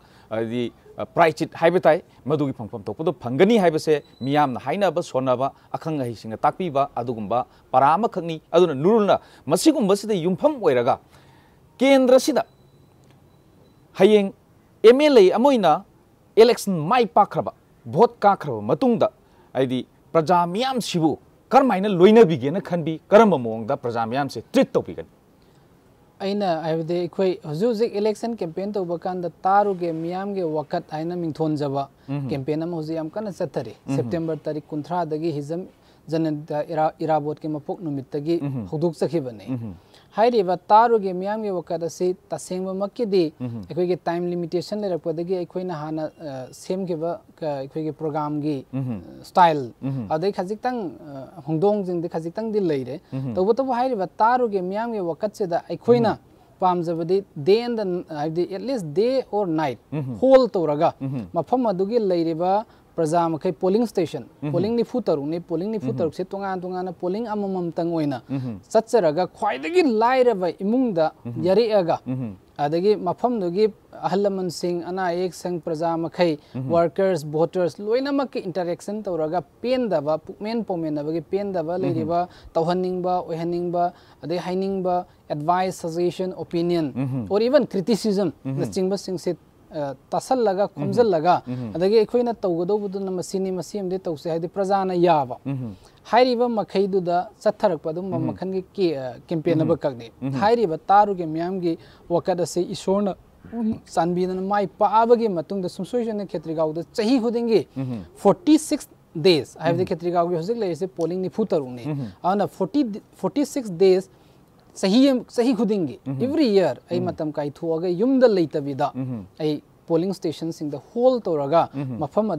Speaker 1: प्राइचित है ताई मधुगी फंगफम तो पुदो फंगनी हाइब से मियाम ना हाइना बस सोना अखंग हाइ सिंग ताकपी बा केंद्र सिद हायेंग एमएलए अमोइना इलेक्शन माइ पाखरबा भोट काखरबा मतुंग दा आइदी प्रजा मियाम सिबु कर्माइना लोइना बिगेना खनबी कर्म मोंग प्रजा मियाम से ट्रीट तोपिगन
Speaker 2: aina haibade ekhoi hoju hoji election campaign to bakan da taru ge miyam ge wakat aina mingthon jaba campaign am hoji am kana chathari september tarik kunthra dagi hizam जनता इराबोट के मपोक नुमित तगी हुदुक सखिबने হাই রে বতாருগে মিয়াংগে ওয়াক্ত সে তাসিম মককি দি এক কই কি time limitation রে পড়ে কি এক কই না হামা সেম কিবা এক কই কি প্রোগ্রাম গ স্টাইল আ দেই খাজিকtang হংডং জিন্দ খাজিকtang দি লইরে তোব তো ব হাই রে বতாருগে মিয়াংগে ওয়াক্ত সে দা এক কই না পাম জেবদি দেন দা at least day or night whole তোরাগা ম ফম দুগি লইরেবা प्रजा मखे पोलिंग स्टेशन पोलिंग निफु तरु ने पोलिंग निफु तरु से तोंगान तोंगान पोलिंग अममम तंग ओइना सच्चरगा ख्वाइदगी लाइरब इमुंगदा यरेगा अदगी मफम दुगी अहल सिंह अना एक संग प्रजा मखै वर्कर्स वोटर्स लोइनमक इंटरेक्शन तौरगा पेनदब पुमेन पोमेनबगी पेनदब लेरिबा तौहनिंगबा ओहनिंगबा अदे हाइनिंगबा एडवाइस सजेशन ओपिनियन और इवन क्रिटिसिज्म नचिंगबा सिंग से तसल लगा खुमजल लगा नम सिने तौसे प्रजान याव मखद चथरपन के कैंपेन कगनी तारूगे मैम की वकद से इसोर चाबीन मा पाबी सुमसोन खेत्रीगा खुद हूदे फोर्टी सिक्स डेज है खेत्रीगा पोलिंग निफू फोर्टी फोर्टी सिक्स देश ಸಹಿ ಸಹಿ ಹುದಿಂಗಿ ಎವ್ರಿ ಇಯರ್ ಐ ಮತ್ತಮ್ ಯುಮ್ದಲ್ಲಿ ಐತವಿದ ಐ पोलिंग स्टेशन सिंग द होल मफम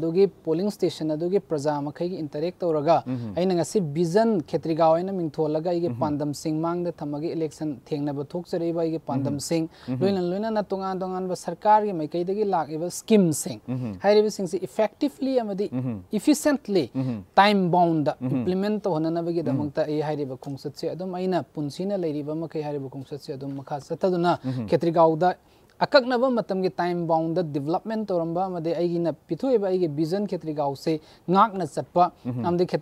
Speaker 2: पोलिंग स्टेशन अदुगी प्रजा मखै इंटरेक्ट तौरगा अइन नङासि बिजन खेत्रिगाव अइन मिंथोलगा मांग द थमगे इलेक्शन थे ब थोकचरे बा इगे पांदम सिंग सरकार गे मैकै दगे लाग इब स्किम
Speaker 3: सिंग
Speaker 2: इफेक्टिवली अमदि टाइम बाउंड इम्प्लीमेंट तो होना नबगे दमंग ता ए हाइरे ब से अदम अकक्नब टाइम बाउंड डेवलपमेंट तौर अगना विजन खेत्रीगाव से चप अमदे के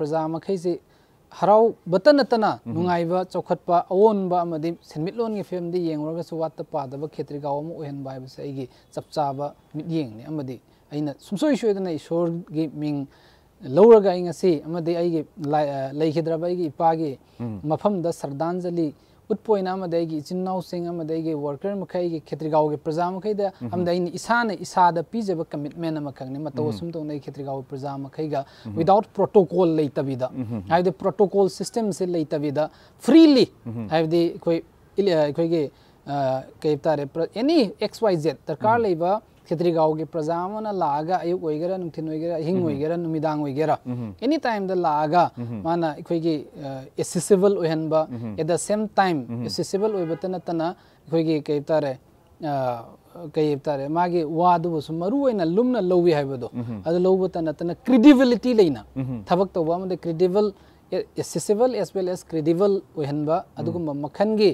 Speaker 2: प्रजा मखई से हराव बत नतना नुंगाइब चौखटप अवोनब के फेम ये वाट पादब खेत्रीगाव अम ओहनब हाइबसे अगे चपचाब मितयेंगने की मिंग ꯁꯨꯡꯁꯣꯏ ꯁꯣꯏꯗꯅ इपा
Speaker 3: ꯃꯤꯡ
Speaker 2: सरदाजली उत्पोनामदी इचिनाव सिंगे वर्कर मई खेत्रीगा प्रजा मई हमें इसने इसद पीजब कमीटमें खाने मतलब सूम तो खेत्रीगा प्रजा मईग विदउट प्रोटोकोल लेते प्रोटोकोल सिस्टम से लेतेद फ्रीली कई कई तारे एनी एक्स वाई जेड दरकार गाँव की प्रजा लाग अयुक होगा हिंगर अहिंग एनी टाइम लाग माना एसेसिबल होहनब at the same time accessible होबत नतना अखोगी कई तारे कई तारे मागे वादबु मरु होइना लुमना क्रेडिबिलिटी लेना थबक तब credible accessible as well as credible अदुगुम मखन गे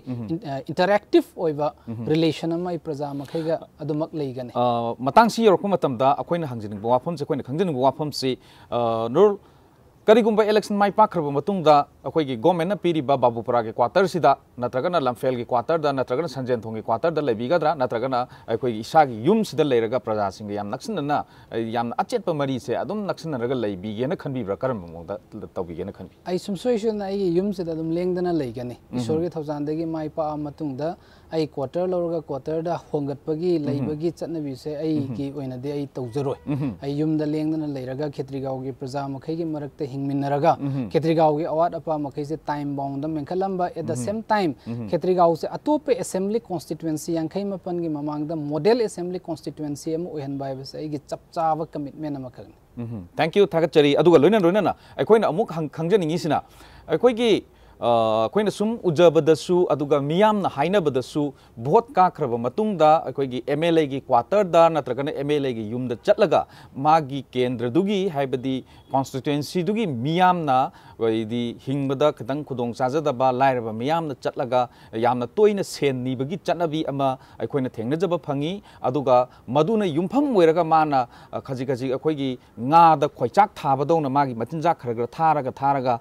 Speaker 2: इंटरएक्टिव ओइबा रिलेशन अमा इ प्रजा मखैगा अदुमक लैगने
Speaker 1: अ से अखैन खांजिनि बवाफम से नुर करीगुब इलेक्शन माइ पाख्रब अखोगी गोमेंट पीरीब बाबूपुरा के क्वाटर से नत्रगन लमफेल की क्वाटर नत्रगन संजें थों की क्वाटर लेगद्रा नत्रगन इसा यूम से लेरग प्रजा सिंह नक्सन अचेप मरी से अदम लेगे खनबीब्र कम करम मोद खनबी
Speaker 2: सूम सोईसन यूम से लेंदना लेगनी ईश्वर की थौजान माइ पा क्वाटर लौर क्वाटर होंगटपगी लेबगी की से तौजरो यूम लेंदना लेरग खेत्रीगाव की प्रजा मखई की hinminaraga khetrigau gi awat apa makai se time bound da menkhallamba at the same time khetrigau se atope assembly constituency yankai mapan gi mamang da model assembly constituency am ohen bai bas ai gi chapchawa commitment amakhang
Speaker 1: thank you thagachari aduga loina loina na aikoi na amuk khangjaningi sina aikoi gi अखोन सूम उजबदूब vote काक्रबंद M L A क्वाटरद नत्रग M L A यू चल केंद्रदी constituency हिंगद खद खुद चाजदब लाइब मैम चल तोन सें निब की चलभी थेजब फंगी अग मूफमरग मान खजी खजी अखोई खोचाक थाबदन मांजा खरग थारग थारग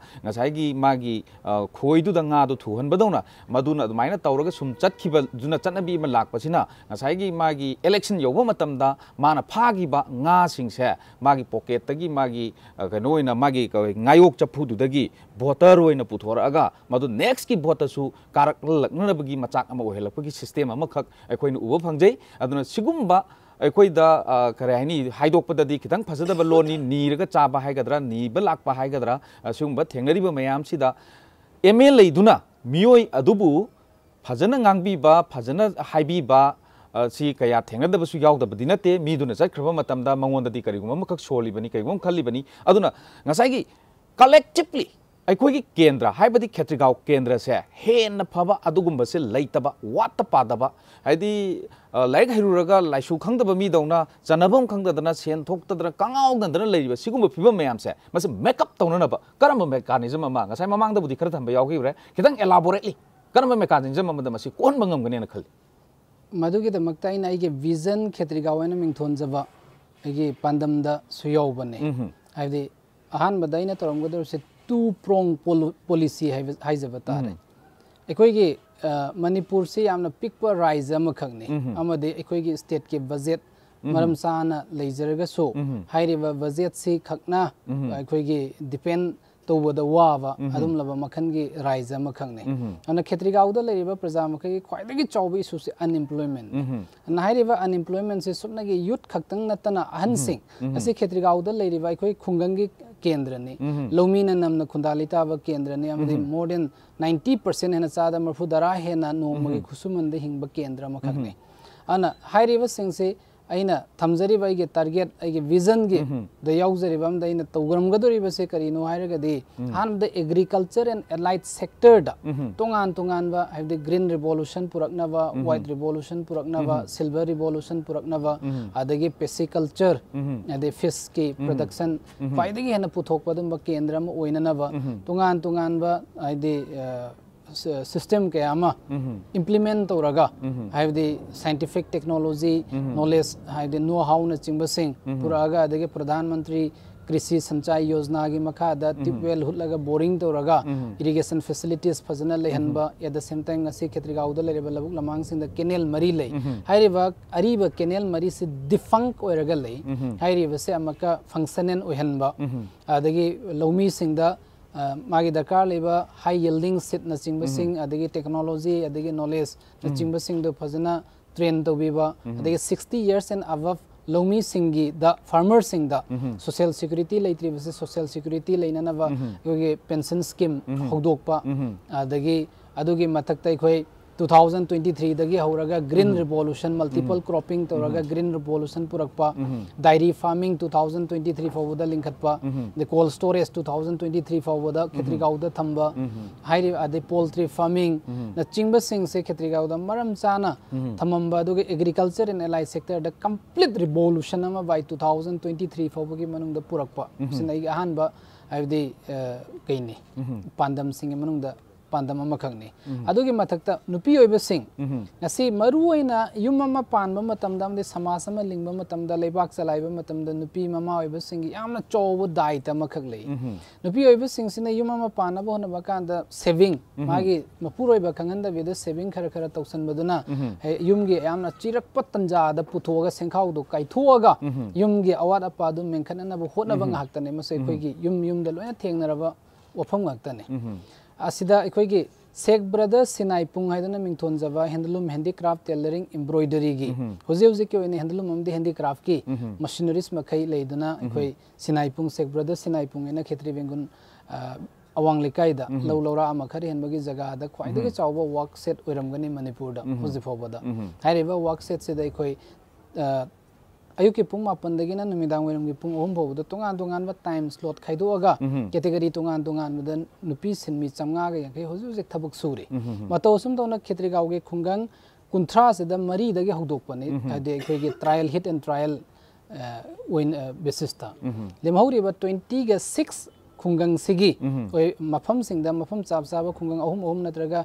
Speaker 1: ꯈꯣꯏꯗꯨꯗ ꯉꯥꯗꯣ ꯊꯨꯍꯟꯕꯗꯧꯅ ꯃꯗꯨꯅ ꯑꯗꯨꯃꯥꯏꯅ ꯇꯧꯔꯒ ꯁꯨꯝ ꯆꯠꯈꯤꯕꯗꯨꯅ ꯆꯠꯅꯕꯤ ꯑꯃ ꯂꯥꯛꯄꯁꯤꯅ ꯉꯁꯥꯏꯒꯤ ꯃꯥꯒꯤ ꯏꯂꯦꯛꯁꯟ ꯌꯧꯕ ꯃꯇꯝꯗ ꯃꯥꯅ ꯐꯥꯈꯤꯕ ꯉꯥꯁꯤꯡꯁꯦ ꯃꯥꯒꯤ ꯄꯣꯀꯦꯠꯇꯒꯤ ꯃꯥꯒꯤ ꯀꯩꯅꯣ ꯑꯣꯏꯅ ꯃꯥꯒꯤ ꯉꯥꯌꯣꯛ ꯆꯐꯨꯗꯨꯗꯒꯤ ꯚꯣꯇꯔ ꯑꯣꯏꯅ ꯄꯨꯊꯣꯔꯛꯑꯒ ꯃꯗꯨ ꯅꯦꯛꯁꯀꯤ ꯚꯣꯠꯇꯁꯨ ꯀꯥꯔꯛꯂꯛꯅꯅꯕꯒꯤ ꯃꯆꯥꯛ ꯑꯃ ꯑꯣꯏꯍꯜꯂꯛꯄꯒꯤ ꯁꯤꯁꯇꯦꯝ ꯑꯃꯈꯛ ꯑꯩꯈꯣꯏꯅ ꯎꯕ ꯐꯪꯖꯩ ꯑꯗꯨꯅ ꯁꯤꯒꯨꯝꯕ ꯑꯩꯈꯣꯏꯗ ꯀꯔꯤ ꯍꯥꯏꯅꯤ ꯍꯥꯏꯗꯣꯛꯄꯗꯗꯤ ꯈꯤꯇꯪ ꯐꯖꯗꯕ ꯂꯣꯟꯅꯤ ꯅꯤꯔꯒ ꯆꯥꯕ ꯍꯥꯏꯒꯗ꯭ꯔꯥ ꯅꯤꯕ ꯂꯥꯛꯄ ꯍꯥꯏꯒꯗ꯭ꯔꯥ ꯁꯤꯒꯨꯝꯕ ꯊꯦꯡꯅꯔꯤꯕ ꯃꯌꯥꯝꯁꯤꯗ MLA duna miyoi adubu phajana ngangbi ba phajana haibi ba si kaya thenga da basu yauk da badina te mi duna sa khrapa matam da mangwan da di sholi bani kai gum bani aduna ngasai gi collectively ꯑꯩꯈꯣꯏꯒꯤ ꯀꯦꯟꯗ꯭ꯔ ꯍꯥꯏꯕꯗꯤ ꯈꯦꯇ꯭ꯔꯤꯒꯥꯎ ꯀꯦꯟꯗ꯭ꯔꯁꯦ ꯍꯦꯟꯅ ꯐꯕ ꯑꯗꯨꯒꯨꯝꯕꯁꯦ ꯂꯩꯇꯕ ꯋꯥꯠꯇ ꯄꯥꯗꯕ ꯍꯥꯏꯗꯤ ꯂꯥꯏꯔꯤꯛ ꯍꯩꯔꯨꯔꯒ ꯂꯥꯏꯁꯨ ꯈꯪꯗꯕ ꯃꯤꯗꯧꯅ ꯆꯟꯅꯐꯝ ꯈꯪꯗꯗꯅ ꯁꯦꯟ ꯊꯣꯛꯇꯗꯅ ꯀꯉꯥꯎꯅꯗꯅ ꯂꯩꯔꯤꯕ ꯁꯤꯒꯨꯝꯕ ꯐꯤꯕꯝ ꯃꯌꯥꯝꯁꯦ ꯃꯁꯤ ꯃꯦꯀꯞ ꯇꯧꯅꯅꯕ ꯀꯔꯝꯕ ꯃꯦꯀꯥꯅꯤꯖꯝ ꯑꯃ ꯉꯁꯥꯏ ꯃꯃꯥꯡꯗꯕꯨꯗꯤ ꯈꯔ ꯊꯝꯕ ꯌꯥꯎꯈꯤꯕ꯭ꯔꯦ ꯈꯤꯇꯪ ꯑꯦꯂꯥꯕꯣꯔꯦꯠꯂꯤ ꯀꯔꯝꯕ ꯃꯦꯀꯥꯅꯤꯖꯝ ꯑꯃꯗ ꯃꯁꯤ ꯀꯣꯟꯕ ꯉꯝꯒꯅꯦꯅ ꯈꯜꯂꯤ
Speaker 2: ꯃꯗꯨꯒꯤꯗꯃꯛꯇ ꯑꯩꯅ ꯑꯩꯒꯤ ꯚꯤꯖꯟ ꯈꯦꯇ꯭ꯔꯤꯒꯥꯎ ꯍꯥꯏꯅ ꯃꯤꯡꯊꯣꯟꯖꯕ ꯑꯩꯒꯤ ꯄꯥꯟꯗꯝꯗꯁꯨ ꯌꯥꯎꯕꯅꯦ ꯍꯥꯏꯕꯗꯤ ꯑꯍꯥꯟꯕꯗ ꯑꯩꯅ ꯇꯧꯔꯝꯒꯗꯧꯔꯤꯁꯦ टू प्रोंग पोलिसी है अखोगी मणिपुर से पिकप राइज खी स्टेट के बजे मरम चाहना लेजरगो बजेट से खना अखोगी डिपेंड तौबद वाब अदुमलब मखनगी राइज मखंगने अन खेत्रीगाउद लेरिब प्रजा मखै ख्वाइदगी चौबे इशू से अनएम्प्लॉयमेंट न हाइरिब अनएम्प्लॉयमेंट से सुनगी यूथ खत नतना अहन सिंह असे खेत्रीगाउद लेरिब केंद्र ने लौमीन नमन खुंदालिताब केंद्र ने अमदि मोर देन 90% हेना चाद मरफु हेन नोम नोमगी हिंग केंद्र मखंगने अना हाइरिब से थमजरी तरगेट विजन की तौरमगदे कहीनो है हम एग्रीकल्चर एंड एलाइट सेक्टर तोान तोब है ग्रीन रिवोल्यूशन पुरब व्हाइट रिवोल्यूशन पुरब सिल्वर रिवोल्यूशन पुरब पेसीकल्चर फिश की प्रोडक्शन खाई हेन केंद्र तोान तोब है system ke ama implement to raga have the scientific technology knowledge have the know how na chimba sing pura ga de ke कृषि संचाई योजना की मखा द टिपवेल हु लगा बोरिंग तो रगा इरिगेशन फैसिलिटीज फजन लेहनब या द सेम टाइम असि खेत्र का उद लेरे बलब लमांग सिंह द केनेल मरी ले हायरी वक अरीब केनेल मरी से डिफंक ओ रगा ले हायरी वसे अमका फंक्शनन ओहनब आदगी लौमी सिंह द मागी दरकार लेबा हाई यील्डिंग सीड न चिंग सिंग टेक्नोलॉजी अदगी नॉलेज न चिंग दो फजना ट्रेन तौबीबा अदगी 60 इयर्स एंड अबव लोमी सिंगी द फार्मर सिंग द सोशल सिक्योरिटी लेत्री बसे सोशल सिक्योरिटी लेना पेंशन स्कीम हौदोपा मतलब अदगी मथक्ता अखोई 2023 होगा ग्रीन रिवॉल्यूशन मल्टीपल क्रॉपिंग तौरगा ग्रीन रिवॉल्यूशन पुरक्पा डायरी फार्मिंग 2023 फावदा लिंखतपा द कोल्ड स्टोरेज 2023 फावदा खेत्रीगावदा थंबा हाइरि आदे पोल्ट्री फार्मिंग न चिंगब सिंग से खेत्रीगावदा मरम चाना थमंबा दुगे एग्रीकल्चर एंड एलाइड सेक्टर द कंप्लीट रिवॉल्यूशन अमा बाय 2023 फावगी मनुंग द पुरक्पा सिन अहानबा हाइबदी कइने मनुंग द ꯄꯥꯟꯗꯝ ꯑꯃꯈꯛꯅꯤ ꯑꯗꯨꯒꯤ ꯃꯊꯛꯇ ꯅꯨꯄꯤ ꯑꯣꯏꯕꯁꯤꯡ ꯉꯁꯤ ꯃꯔꯨꯑꯣꯏꯅ ꯌꯨꯝ ꯑꯃ ꯄꯥꯟꯕ ꯃꯇꯝꯗ ꯑꯃꯗꯤ ꯁꯃꯥꯖ ꯑꯃ ꯂꯤꯡꯕ ꯃꯇꯝꯗ ꯂꯩꯕꯥꯛ ꯆꯂꯥꯏꯕ ꯃꯇꯝꯗ ꯅꯨꯄꯤ ꯃꯃꯥ ꯑꯣꯏꯕꯁꯤꯡꯒꯤ ꯌꯥꯝꯅ ꯆꯥꯎꯕ ꯗꯥꯏꯠ ꯑꯃꯈꯛ ꯂꯩ ꯅꯨꯄꯤ ꯑꯣꯏꯕꯁꯤꯡꯁꯤꯅ ꯌꯨꯝ ꯑꯃ ꯄꯥꯟꯅꯕ ꯍꯣꯠꯅꯕ ꯀꯥꯟꯗ ꯁꯦꯚꯤꯡ ꯃꯥꯒꯤ ꯃꯄꯨꯔꯣꯏꯕ ꯈꯪꯍꯟꯗꯕꯤꯗ ꯁꯦꯚꯤꯡ ꯈꯔ ꯈꯔ ꯇꯧꯁꯟꯕꯗꯨꯅ ꯌꯨꯝꯒꯤ ꯌꯥꯝꯅ ꯆꯤꯔꯛꯄ ꯇꯟꯖꯥꯗ ꯄꯨꯊꯣꯛꯑꯒ ꯁꯦꯟꯈꯥꯎꯗꯣ ꯀꯥꯏꯊꯣꯛꯑꯒ ꯌꯨꯝꯒꯤ ꯑꯋꯥꯠ ꯑꯄꯥ ꯑꯗꯨ ꯃꯦꯟꯈꯠꯅꯅꯕ ꯍꯣꯠꯅꯕ ꯉꯥꯛꯇꯅꯦ ꯃꯁꯤ ꯑꯩꯈꯣꯏꯒꯤ ꯌꯨꯝ ꯌꯨꯝꯗ ꯂꯣꯏꯅ ꯊꯦꯡꯅꯔꯕ ꯋꯥꯐꯝ ꯉꯥꯛꯇꯅꯦ asida सेक ब्रदर सिनाई पुंग हाइदना मिंगथोन जवा हैंडलूम हैंडीक्राफ्ट टेलरिंग एम्ब्रॉयडरी गी होजे होजे के ओने हैंडलूम हैंडीक्राफ्ट की मशीनरीज मखै लेदना इखोय सिनाई पुंग सेक ब्रदर सिनाई पुंग एना खेत्री बेंगुन अवांग लेकाइदा लौ लौरा अमा खरि हेनबगी जगा दा वर्क सेट ओइरमगनि मणिपुर दा होजे वर्क सेट से ꯑꯌꯨꯛꯀꯤ ꯄꯨꯡ ꯃꯥꯄꯟꯗꯒꯤꯅ ꯅꯨꯃꯤꯗꯥꯡ ꯋꯥꯏꯔꯝꯒꯤ ꯄꯨꯡ ꯑꯍꯨꯝ ꯐꯥꯎꯕꯗ ꯇꯣꯉꯥꯟ ꯇꯣꯉꯥꯟꯕ ꯇꯥꯏꯝ ꯁ꯭ꯂꯣꯠ ꯈꯥꯏꯗꯣꯛꯑꯒ ꯀꯦꯇꯦꯒꯣꯔꯤ ꯇꯣꯉꯥꯟ ꯇꯣꯉꯥꯟꯕꯗ ꯅꯨꯄꯤ ꯁꯤꯟꯃꯤ ꯆꯥꯝꯃꯉꯥꯒ ꯌꯥꯡꯈꯩ ꯍꯧꯖꯤꯛ ꯍꯧꯖꯤꯛ ꯊꯕꯛ ꯁꯨꯔꯤ ꯃꯇꯧ ꯑꯁꯨꯝ ꯇꯧꯅ ꯈꯦꯇ꯭ꯔꯤꯒꯥꯎꯒꯤ ꯈꯨꯡꯒꯪ ꯀꯨꯟꯊ꯭ꯔꯥꯁꯤꯗ ꯃꯔꯤꯗꯒꯤ ꯍꯧꯗꯣꯛꯄꯅꯤ ꯍꯥꯏꯗꯤ ꯑꯩꯈꯣꯏꯒꯤ ꯇ꯭ꯔꯥꯌꯦꯜ ꯍꯤꯠ ꯑꯦꯟ ꯇ꯭ꯔꯥꯌꯦꯜ ꯑꯣꯏꯅ ꯕꯦꯁꯤꯁꯇ ꯂꯦꯝꯍꯧꯔꯤꯕ ꯇ꯭ꯋꯦꯟꯇꯤꯒ six khungang sigi oi mafam sing da mafam chap sa ba khungang ahum ahum na traga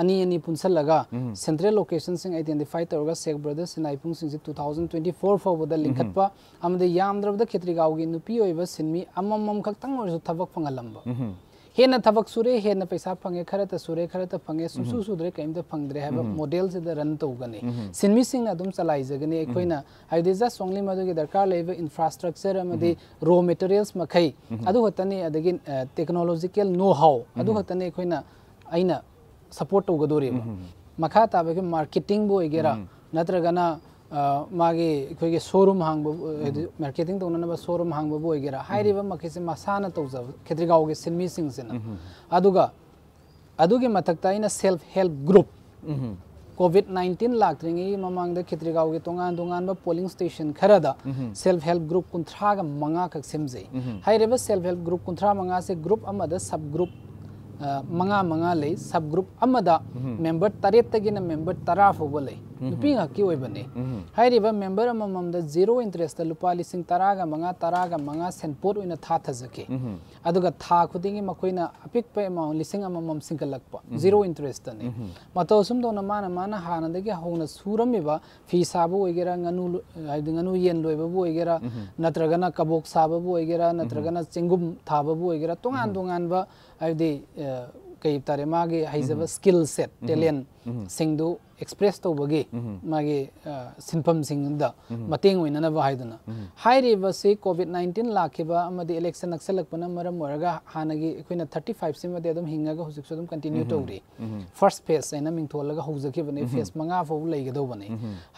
Speaker 2: ani ani punsal laga
Speaker 3: central
Speaker 2: location sing 2024 हेन थबक सुरे हेन पैसा फंगे खरत सुरे खरत फंगे सुसु सुद्रे कइम फंगद्रे हैब मोडेल से रन तौगने सिनमी सिंह अदम चलाइजगने अखोइना हाइदे जस्ट ओनली मदुगे दरकार लेब इंफ्रास्ट्रक्चर अमदि रो मटेरियल्स मखै अदु हतने अदगि टेक्नोलॉजिकल नो हाउ अदु हतने अखोइना अइना सपोर्ट तौगदोरे मखा ताबे मार्केटिंग बोइगेरा नत्रगना ꯃꯥꯒꯤ ꯑꯩꯈꯣꯏꯒꯤ ꯁꯣꯔꯨꯝ ꯍꯥꯡꯕ ꯃꯥꯔꯀꯦꯇꯤꯡ ꯇꯧꯅꯅꯕ ꯁꯣꯔꯨꯝ ꯍꯥꯡꯕꯕꯨ ꯑꯣꯏꯒꯦꯔꯥ ꯍꯥꯏꯔꯤꯕ ꯃꯈꯩꯁꯦ ꯃꯁꯥꯅ ꯇꯧꯖꯕ ꯈꯦꯇ꯭ꯔꯤꯒꯥꯎꯒꯤ ꯁꯤꯟꯃꯤꯁꯤꯡꯁꯤꯅ ꯑꯗꯨꯒ ꯑꯗꯨꯒꯤ ꯃꯊꯛꯇ ꯑꯩꯅ self help group covid nineteen ꯂꯥꯛꯇ꯭ꯔꯤꯉꯩꯒꯤ ꯃꯃꯥꯡꯗ ꯈꯦꯇ꯭ꯔꯤꯒꯥꯎꯒꯤ ꯇꯣꯉꯥꯟ ꯇꯣꯉꯥꯟꯕ ꯄꯣꯂꯤꯡ ꯁ꯭ꯇꯦꯁꯟ ꯈꯔꯗ ꯁꯦꯜꯐ ꯍꯦꯜꯞ ꯒ꯭ꯔꯨꯞ ꯀꯨꯟꯊ꯭ꯔꯥꯒ ꯃꯉꯥꯈꯛ ꯁꯦꯝꯖꯩ ꯍꯥꯏꯔꯤꯕ ꯁꯦꯜꯐ ꯍꯦꯜꯞ ꯒ꯭ꯔꯨꯞ ꯀꯨꯟꯊ꯭ꯔꯥ ꯃꯉꯥꯁꯦ ꯒ꯭ꯔꯨꯞ ꯑꯃꯗ ꯁꯕ ꯒ꯭ꯔꯨꯞ ꯃꯉꯥ ꯃꯉꯥ ꯂꯩ ꯁꯕ ꯒ꯭ꯔꯨꯞ ꯑꯃꯗ ꯃꯦꯝꯕꯔ ꯇꯔꯦꯠꯇꯒꯤꯅ ꯃꯦꯝꯕꯔ ꯇꯔꯥ ꯐꯥꯎꯕ ꯂꯩ ꯅꯨꯄꯤ ꯉꯥꯛꯀꯤ ꯑꯣꯏꯕꯅꯤ ꯍꯥꯏꯔꯤꯕ ꯃꯦꯝꯕꯔ ꯑꯃꯃꯝꯗ ꯖꯤꯔꯣ ꯏꯟꯇꯔꯦꯁꯇ ꯂꯨꯄꯥ ꯂꯤꯁꯤꯡ ꯇꯔꯥꯒ ꯃꯉꯥ ꯇꯔꯥꯒ ꯃꯉꯥ ꯁꯦꯟꯄꯣꯠ ꯑꯣꯏꯅ ꯊꯥ ꯊꯥꯖꯈꯤ ꯑꯗꯨꯒ ꯊꯥ ꯈꯨꯗꯤꯡꯒꯤ ꯃꯈꯣꯏꯅ ꯑꯄꯤꯛꯄ ꯑꯦꯃꯥꯎꯟ ꯂꯤꯁꯤꯡ ꯑꯃꯃꯝ ꯁꯤꯡꯒꯠꯂꯛꯄ ꯖꯤꯔꯣ ꯏꯟꯇꯔꯦꯁꯇꯅꯤ ꯃꯇꯧ ꯁꯨꯝꯗꯧꯅ ꯃꯥꯅ ꯃꯥꯅ ꯍꯥꯟꯅꯗꯒꯤ ꯍꯧꯅ ꯁꯨꯔꯝꯃꯤꯕ ꯐꯤ ꯁꯥꯕ ꯑꯣꯏꯒꯦꯔꯥ ꯉꯥꯅꯨ ꯍꯥꯏꯕꯗꯤ ꯉꯥꯅꯨ ꯌꯦꯟ ꯂꯣꯏꯕꯕꯨ ꯑꯣꯏꯒꯦꯔꯥ ꯅꯠꯇ꯭ꯔꯒꯅ ꯀꯕꯣꯛ ꯁꯥꯕꯕꯨ ꯑꯣꯏꯒꯦꯔꯥ ꯅꯠꯇ꯭ꯔꯒꯅ ꯆꯦꯡꯒꯨꯝ ꯊꯥꯕꯕꯨ ꯑꯣꯏꯒꯦꯔꯥ ꯇꯣꯉꯥꯟ ꯇꯣꯉꯥꯟꯕ कई तारे मागे हाइजब स्किल सेट टैलेंट सिंगदु एक्सप्रेस तोबगे मागे सिनफम सिंगदा मतेंग होइना हाइदना हाइरेब से कोविड 19 लाखेबा अमदि इलेक्शन नक्सलकपना मरम मोरगा हानगी अखोइना 35 सिम दे अदम हिंगागा हुजिक सोदम कंटिन्यू तोरे फर्स्ट फेस एना मिंगथोलगा हुजके बने फेस मंगा फो लैगदो बने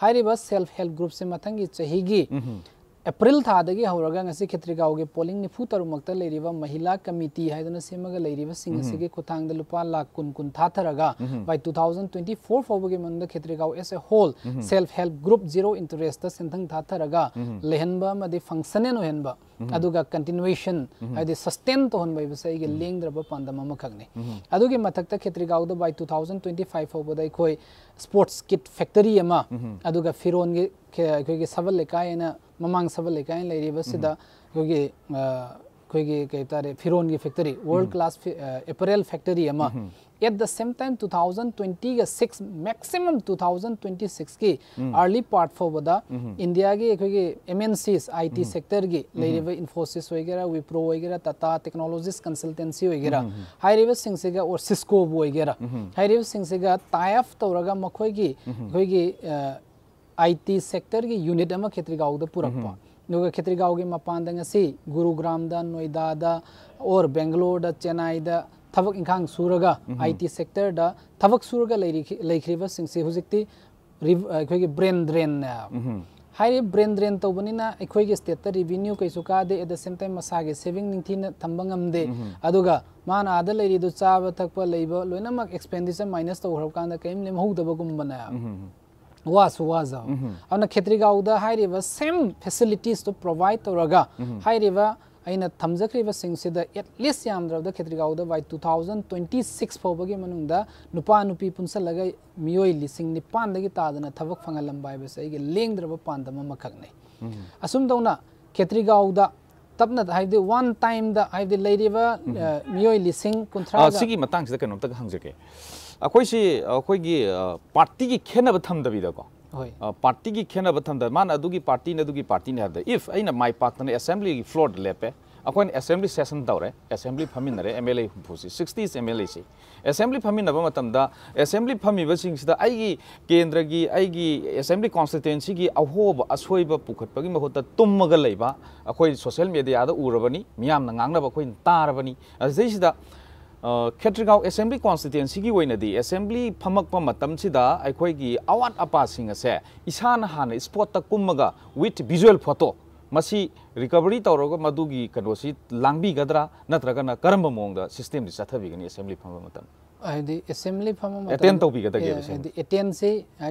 Speaker 2: हाइरेब सेल्फ हेल्प ग्रुप से मथंगी चहीगी अप्रैल था देखिए हो पोलिंग निफु तरुक महिला कमीटी है खुतंग लुप लाख कुन कुन by two thousand twenty four फोबा के मूंग खेत्रिगा as a whole self help group zero interest सेंथंग लेहनब फंक्शने
Speaker 3: नुहब
Speaker 2: कंटिन्यूएशन है सस्टेन तोहबसे लेंद्रब पांदम खगने मथक्त खेत्रिगा by two thousand twenty five फोबद स्पोर्ट्स किट फैक्टरी फिरोन अखोगी सब लेकायन ममांग सब लेकायन लेरीबसिदा अखोगी अखोगी कहितारे world class apparel factory at the same time 2020 का 6 मैक्सिमम 2026 की अर्ली पार्ट फोबदा इंडिया की अखोगी एमएनसीस आईटी सेक्टर की लेरीब इंफोसिस वगैरह विप्रो वगैरह टाटा टेक्नोलॉजीज कंसल्टेंसी वगैरह हाइरीब और सिस्को वगैरह हाइरीब सिंह टाइप तौरगा आईटी सेक्टर की यूनिट अमा खेत्रीगाव द
Speaker 1: पुरकपा
Speaker 2: खेत्री गाँव के मपान दंग से गुरुग्राम द नोएडा द और बेंगलोर द चेन्नई द थबक इंखांग सूरगा आईटी सेक्टर द थवक सूरगा लेखरीबा ब्रेन ड्रेन
Speaker 3: ने
Speaker 2: ब्रेन ड्रेन तबनी अखोगी स्टेट रिवेन्यू कई कादे एट द सेम टाइम मसागे सेविंग निंगथीना थंबा ngamदे अदुगा माना चाब थकपा लेबा एक्सपेंडिचर माइनस तौर कैम लेम हौदबा गुम बनाया ꯋꯥꯁꯨ ꯋꯥꯖ ꯑꯗꯨꯅ ꯈꯦꯇ꯭ꯔꯤꯒꯥꯎꯗ ꯍꯥꯏꯔꯤꯕ ꯁꯦꯝ ꯐꯦꯁꯤꯂꯤꯇꯤꯁꯇꯨ ꯄ꯭ꯔꯣꯚꯥꯏꯗ ꯇꯧꯔꯒ ꯍꯥꯏꯔꯤꯕ ꯑꯩꯅ ꯊꯝꯖꯈ꯭ꯔꯤꯕꯁꯤꯡꯁꯤꯗ ꯑꯦꯠ ꯂꯤꯁ ꯌꯥꯝꯗ꯭ꯔꯕꯗ ꯈꯦꯇ꯭ꯔꯤꯒꯥꯎꯗ by two thousand twenty six ꯐꯥꯎꯕꯒꯤ ꯃꯅꯨꯡꯗ ꯅꯨꯄꯥ ꯅꯨꯄꯤ ꯄꯨꯟꯁꯤꯜꯂꯒ ꯃꯤꯑꯣꯏ ꯂꯤꯁꯤꯡ ꯅꯤꯄꯥꯟꯗꯒꯤ ꯇꯥꯗꯅ ꯊꯕꯛ ꯐꯪꯍꯜꯂꯝꯕ ꯍꯥꯏꯕꯁꯦ ꯑꯩꯒꯤ ꯂꯦꯡꯗ꯭ꯔꯕ ꯄꯥꯟꯗꯝ ꯑꯃꯈꯛꯅꯤ ꯑꯁꯨꯝꯗꯧꯅ ꯈꯦꯇ꯭ꯔꯤꯒꯥꯎꯗ ꯇꯞꯅ ꯍꯥꯏꯗꯤ ꯋꯥꯟ ꯇꯥꯏꯝꯗ ꯍꯥꯏꯗꯤ ꯂꯩꯔꯤꯕ ꯃꯤꯑꯣꯏ ꯂꯤꯁꯤꯡ ꯀꯨꯟꯊ꯭ꯔꯥ ꯁꯤꯒꯤ
Speaker 1: ꯃꯇꯥꯡꯁꯤꯗ ꯀꯩꯅꯣꯝꯇꯒ ꯍꯪꯖꯒꯦ अखोसी अखोगी पार्टी की खेनब थमदबीदको पार्टी की खेनब थमद मान अदुगी पार्टी ने अदुगी पार्टी ने हद इफ अइन माय पाक्तने असेंबली की फ्लोर लेपे अखोन असेंबली सेशन तौरे असेंबली फमिनरे एमएलए हुफुसी 60 एमएलए से असेंबली फमिनब मतमदा असेंबली फमिबसिंगसिदा आइगी केंद्र की आइगी असेंबली कॉन्स्टिट्युएंसी की अहोब असोइब पुखटपगी महोत तुमग लेब अखोय सोशल मीडिया द उरबनी मियाम नगांगनब खेत्रगाँव एसेंबली कॉन्स्टिटेंसी की होगी एसेंबली फमक अखोगी अवाट इसान हाँ स्पोट कूमग विथ विजुअल फोटो मसी रिकवरी तौरग मधुगी कनोसी लांगबीगद्रा नत्रगना करम मोंगदा सिस्टम से चथबीगनी एसेंबली फम मतम
Speaker 2: ꯍꯥꯏꯗꯤ ꯑꯦꯁꯦꯝꯕ꯭ꯂꯤ ꯐꯝꯕ ꯃꯇꯝꯗ ꯑꯦꯇꯦꯟ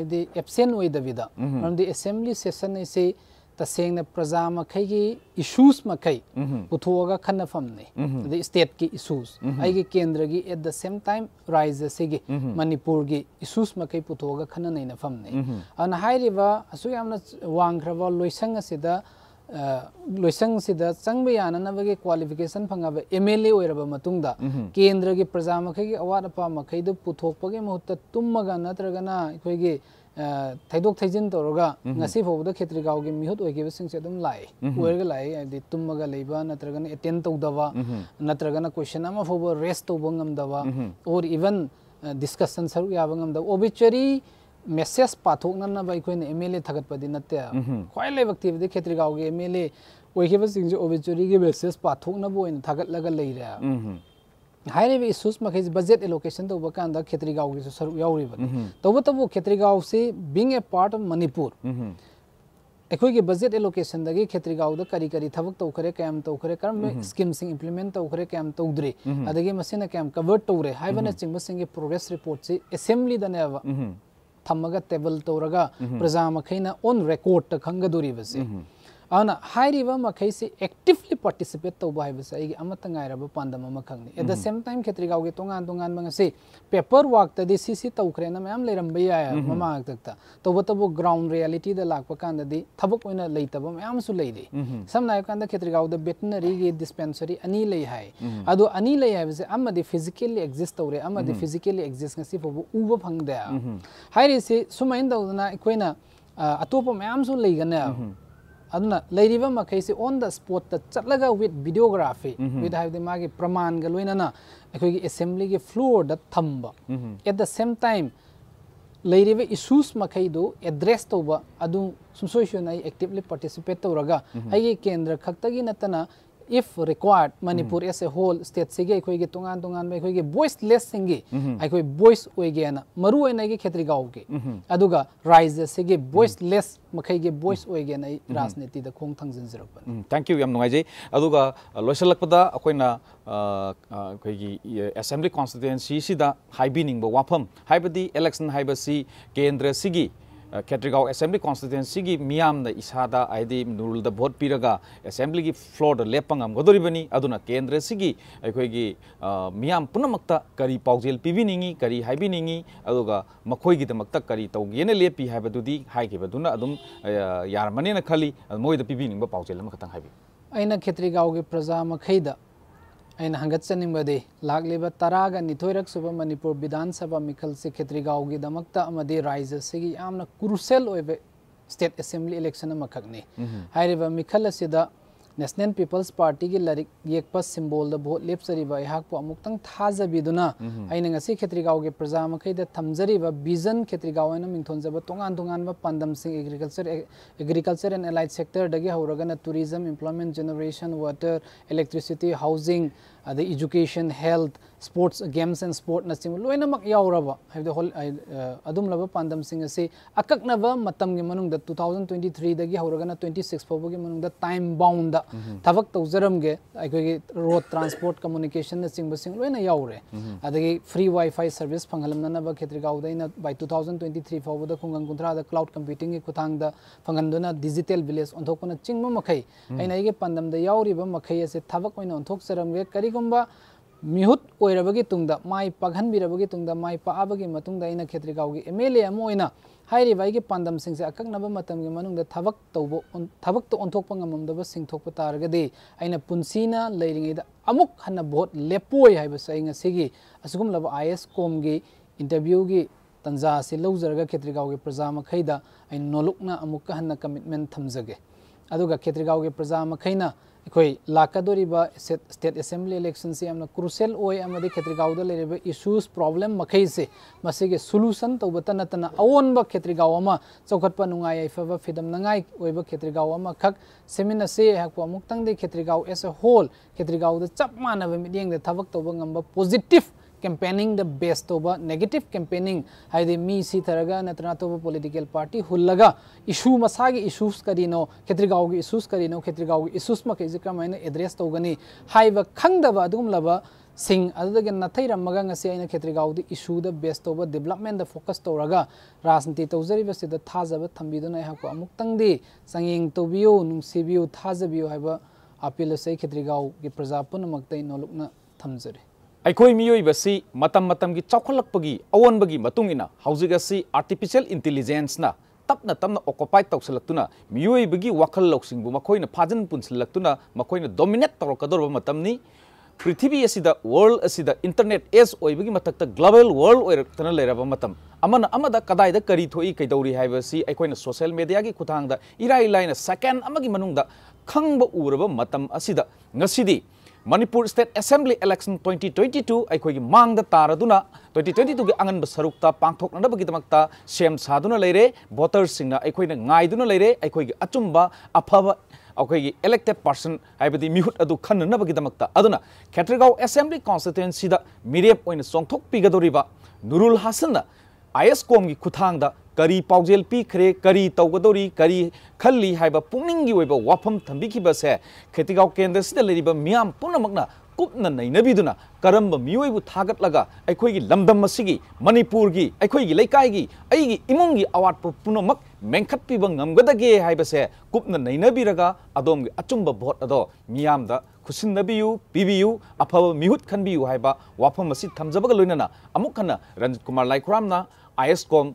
Speaker 2: ꯇꯧꯕꯤꯒꯗꯒꯦ ꯍꯥꯏꯗꯤ ꯑꯦꯇꯦꯟꯁꯦ तसेंगन प्रजा मखई इशूस इश्यूज पुथोग पुथोगा खनफमने स्टेट की इशूस केंद्र की at the same time raise से की मणिपुर की इश्यूज मखई पुथोगा खन नहीं नफमने अन हाइरिबा असु यामना वांग्रवा लोइसंग सिदा लोइसंग सिदा चंगबे याननबगे क्वालिफिकेशन फंगाबे एमएलए ओइरबा मतुंगदा केंद्र की प्रजा मखई की अवाद अपा मखई पुथोपे मुहूर्त मुहत तुमगा नत्रगना अखोई थैदोक थैजन तौरगा ngasi phobda khetri gao gi mihut oi gibe sing se dum lai oirga lai di tummaga leiba natraga na attend tawdaba natraga na question ama phobo rest tawbangam daba or even discussion saru yabangam da obituary message pathokna na bai koin mla thagat padi natte khoi le bakti de khetri gao gi mla oi gibe sing jo obituary gi message pathokna bo in thagat laga leira highway issues मखेज budget allocation तब तो कहना खेत्री गांव की सरुक तब तब खेत्री गांव से being a part of Manipur अखोगी हम्म, हम्म। बजे एलोकेशन खेत्री गांव करी करी थब तौखरे तो कैम तौखरे तो कर्म हम्म, स्कीम तो तो से इंप्लीमेंट तौखरे तो कैम तौद्रे तो मैं कैम कवर तौरे हैचिबी प्रोग्रेस रिपोर्ट से असेंबली थमग टेबल तौर प्रजा मखना ओन रेकॉर्ड खादरीबसे मखसे एक्टिवली पार्टिसिपेट तब है पादम खाने एट द सेम टाइम खेत्रीगाव के तोान तोान पेपर वर्कदी तौखरे मैम लेरब है ममा तब ग्राउंड रियालीटी लाप कानदी थबक लेटब मैम लेरे समना कान खेत्रीगाव वेटनरी की डिस्पेंसरी अनी है फिजिकली एक्जिस्ट तौरे फिजिकली एक्जिस्ट उब फंगदे सूमायन तौदना अतोप मैम लेगने ಅನಿಮೆಸೆ ಓನ್ ದ ಸಪೋದ ಚಟ್ಲ ವಿತ್ ಭಿಗ್ರಾಫಿ ವಿತ್ ಆವೇ ಮಾ್ರಮಾನ್ಗ ಲೈನ ಎಸೇಬಲಿ ಫಲೋದ್ ದೇಮ ಪಾರ್ಟಿಸಿಪೇಟ್ ಎಡ್ರೆಸ್ ತೊಗಿಬ್ ಪಾಟೀಸಪೇಟ್ ತೋರಾಗೇಂದ್ರ if required manipur as a whole state se ge khoi ge tongan tongan me khoi ge voice less sing ge ai khoi voice oi ge na maru ai na ge khetri gau ge aduga rise se ge voice less makhai ge voice oi ge na rajniti da khong thang jin zirap
Speaker 1: thank you yam nungai je aduga loisal lakpa da akhoi na khoi gi assembly constituency si da haibi ning ba wafam haibadi election haibasi kendra si gi खेत्रीगा assembly constituency की मियाम ना इसादा आयदी नुरुल द बहुत पीरगा एसेंब्ली की फ्लोर द लेपंग गदरी बनी अदुना केंद्र सी की ऐकोई की मियाम पुनः मक्ता करी पाउजेल पीवी निंगी करी हाई भी निंगी अदुगा मखोई की द मक्ता करी ताऊ ये ने ले पी है बदुदी हाई के बदुना अदुम यार मने ना खली मोई द पीवी निंग ब पाउजेल मक्तं हाई भी
Speaker 2: ऐना खेत्रीगा प्रजा मखई ꯑꯩꯅ ꯍꯪꯒꯠꯆꯅꯤꯡꯕꯗꯤ ꯂꯥꯛꯂꯤꯕ ꯇꯔꯥꯒ ꯅꯤꯊꯣꯏꯔꯛ ꯁꯨꯕ ꯃꯅꯤꯄꯨꯔ ꯕꯤꯙꯥꯟ ꯁꯚꯥ ꯃꯤꯈꯜꯁꯤ ꯈꯦꯇ꯭ꯔꯤꯒꯥꯎꯒꯤꯗꯃꯛꯇ ꯑꯃꯗꯤ ꯔꯥꯏꯖ ꯑꯁꯤꯒꯤ ꯌꯥꯝꯅ ꯀ꯭ꯔꯨꯁꯦꯜ ꯑꯣꯏꯕ ꯁ꯭ꯇꯦꯠ ꯑꯦꯁꯦꯝꯕ꯭ꯂꯤ ꯏꯂꯦꯛꯁꯟ ꯑꯃꯈꯛꯅꯤ ꯍꯥꯏꯔꯤꯕ ꯃꯤꯈꯜ ꯑꯁꯤꯗ नेशनल पीपल्स पार्टी की लरिक येप सिंबोल वोट लेपचरीब अमुक्तंग थाजबीदुना अइन ngasi के प्रजा मखद थमजरीब विजन खेत्रीगाव न मिंथोनजब तोंगान तोंगान पंदम सिंह agriculture agriculture and allied sector दगे हौरगन tourism employment generation water electricity housing अद health sports games and sport नसिंग लोइनमक यावरब हबद होल अदुम लब सिंह से अककनब मतम ट्वेंटी थ्री 2023 दगे हौरगन ट्वेंटी सिक्स के मनुंग टाइम बाउंड थबक तौजरमगे अखोगी रोड ट्रांसपोर्ट कम्युनिकेशन चिंब सिंह लोना यावरे अदगी फ्री वाईफाई सर्विस फंगलमनब खेत्रगाव दैना बाय 2023 फावद खुंगं कुंत्रा द क्लाउड कंप्यूटिंग गे खुथांग द फंगंदुना डिजिटल विलेज ओंथोकना चिंगम मखै अइना इगे पंदम द यावरिब मखै असे थबक ओइना मिहुत तुंग माय पघन भी तुंग माय पाबंग खेत्रीगा एम एल एमगे पांदम से अकनब तब तौब अमुक हन भोट लेपोय असगुम आई एस कॉम की इंटरव्यू की तंजा से लौजरग खेत्रीगा प्रजा मखना अमुक हमें कमिटमेंट थमजगे खेत्रीगा प्रजा मखना koi lakadori ba set assembly election se amna crucial oi amade khetri gauda lebe issues problem makhei se masige solution to batana tana awon ba khetri gawama chokhat pa nungai ai faba fidam nangai oi ba khetri gawama kak semina se hak pa muktang de khetri gaw as a whole khetri gauda chap manabe mi dieng de thabak to ba ngamba positif. ꯀꯦꯝꯄꯦꯅꯤꯡꯗ ꯕꯦꯁ ꯇꯧꯕ negative ꯀꯦꯝꯄꯦꯅꯤꯡ ꯍꯥꯏꯗꯤ ꯃꯤꯁꯤ ꯊꯔꯒ ꯅꯠꯇ꯭ꯔꯒ ꯑꯇꯣꯞꯄ political party ꯍꯨꯜꯂꯒ ꯏꯁꯨ ꯃꯁꯥꯒꯤ issues ꯀꯔꯤꯅꯣ ꯈꯦꯇ꯭ꯔꯤꯒꯥꯎꯒꯤ issues ꯀꯔꯤꯅꯣ ꯈꯦꯇ꯭ꯔꯤꯒꯥꯎꯒꯤ ꯏꯁꯨꯁ ꯃꯈꯩꯁꯤ ꯀꯔꯝꯍꯥꯏꯅ ꯑꯦꯗ꯭ꯔꯦꯁ ꯇꯧꯒꯅꯤ ꯍꯥꯏꯕ ꯈꯪꯗꯕ ꯑꯗꯨꯒꯨꯝꯂꯕ ꯁꯤꯡ ꯑꯗꯨꯗꯒꯤ ꯅꯥꯊꯩꯔꯝꯃꯒ ꯉꯁꯤ ꯑꯩꯅ ꯈꯦꯇ꯭ꯔꯤꯒꯥꯎꯗ ꯏꯁꯨꯗ ꯕꯦꯁ ꯇꯧꯕ ꯗꯦꯕꯂꯞꯃꯦꯟꯗ ꯐꯣꯀꯁ ꯇꯧꯔꯒ ꯔꯥꯖꯅꯤꯇꯤ ꯇꯧꯖꯔꯤꯕꯁꯤꯗ ꯊꯥꯖꯕ ꯊꯝꯕꯤꯗꯨꯅ ꯑꯩꯍꯥꯛꯄꯨ ꯑꯃꯨꯛꯇꯪꯗꯤ ꯆꯥꯡꯌꯦꯡ ꯇꯧꯕꯤꯌꯨ ꯅꯨꯡꯁꯤꯕꯤꯌꯨ ꯊꯥꯖꯕꯤꯌꯨ ꯍꯥꯏꯕ ꯑꯥꯄꯤꯜ ꯑꯁꯤ ꯑꯩ ꯈꯦꯇ꯭ꯔꯤꯒꯥꯎꯒꯤ ꯄ꯭ꯔꯖꯥ ꯄꯨꯝꯅꯃꯛꯇ ꯅꯣꯂꯨꯛꯅ ꯊꯝꯖꯔꯤ
Speaker 1: बसी अकु मैय अवन्भिक अर्टीफिस इन्टेलेजेन्सन तपन तपन ओकुप वियवी वाखल फाजन पुन्सन मोइन दोमिनेट तौरक पृथ्वी वर्ल्ल इन्टरनेट एज हो मत ग्लोबेल वरल्न लाइदि कैदौरी भएपछि अोस मेडिया खाङ इरा ला सेकेन्ड ख Manipur State Assembly Election 2022 ꯑꯩꯈꯣꯏꯒꯤ ꯃꯥꯡꯗ ꯇꯥꯔꯗꯨꯅ 2022ꯒꯤ ꯑꯉꯟꯕ ꯁꯔꯨꯛꯇ ꯄꯥꯡꯊꯣꯛꯅꯕꯒꯤꯗꯃꯛꯇ ꯁꯦꯝ ꯁꯥꯗꯨꯅ ꯂꯩꯔꯦ ꯚꯣꯇꯔꯁꯤꯡꯅ ꯑꯩꯈꯣꯏꯅ ꯉꯥꯏꯗꯨꯅ ꯂꯩꯔꯦ ꯑꯩꯈꯣꯏꯒꯤ ꯑꯆꯨꯝꯕ ꯑꯐꯕ ꯑꯩꯈꯣꯏꯒꯤ ꯑꯦꯂꯦꯛꯇꯦꯠ ꯄꯥꯔꯁꯟ ꯍꯥꯏꯕꯗꯤ ꯃꯤꯍꯨꯠ ꯑꯗꯨ ꯈꯟꯅꯅꯕꯒꯤꯗꯃꯛꯇ ꯑꯗꯨꯅ ꯈꯦꯇ꯭ꯔꯒꯥꯎ ꯑꯦꯁꯦꯝꯕ꯭ꯂꯤ ꯀꯣꯟꯁꯇꯤꯇ꯭ꯌꯨꯟꯁꯤꯗ ꯃꯤꯔꯦꯞ ꯑꯣꯏꯅ ꯆꯣꯡꯊꯣꯛꯄꯤꯒꯗꯧꯔꯤꯕ ꯅꯨꯔꯨꯜ ꯍꯥꯁꯟꯅ IS ꯀꯣꯝꯒꯤ ꯈꯨꯊꯥꯡꯗ करी पाजेल पीखरे करी तौगदरी करी खली है पुनिंग वफम थम्बीबे खेतीगा केंद्र मैं पुनमें कूपना नईनाद करम मयू थागटी मनपुर इमोंग अवाप पुनमेंगे हैबसे कूपना नईनादों अचुम भोटो मैम खुशनबू पीबू अफब मिहुत खनबू है वफम से थम्जब लोनना रंजित कुमार लाइक्राम आई एस कॉम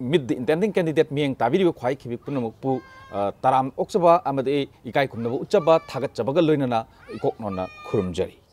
Speaker 1: mid the intending candidate mieng tabiri ko khwai khibi punam pu taram oksaba amade ikai kumna uchaba thagat chabaga loinana ikok nonna khurum jari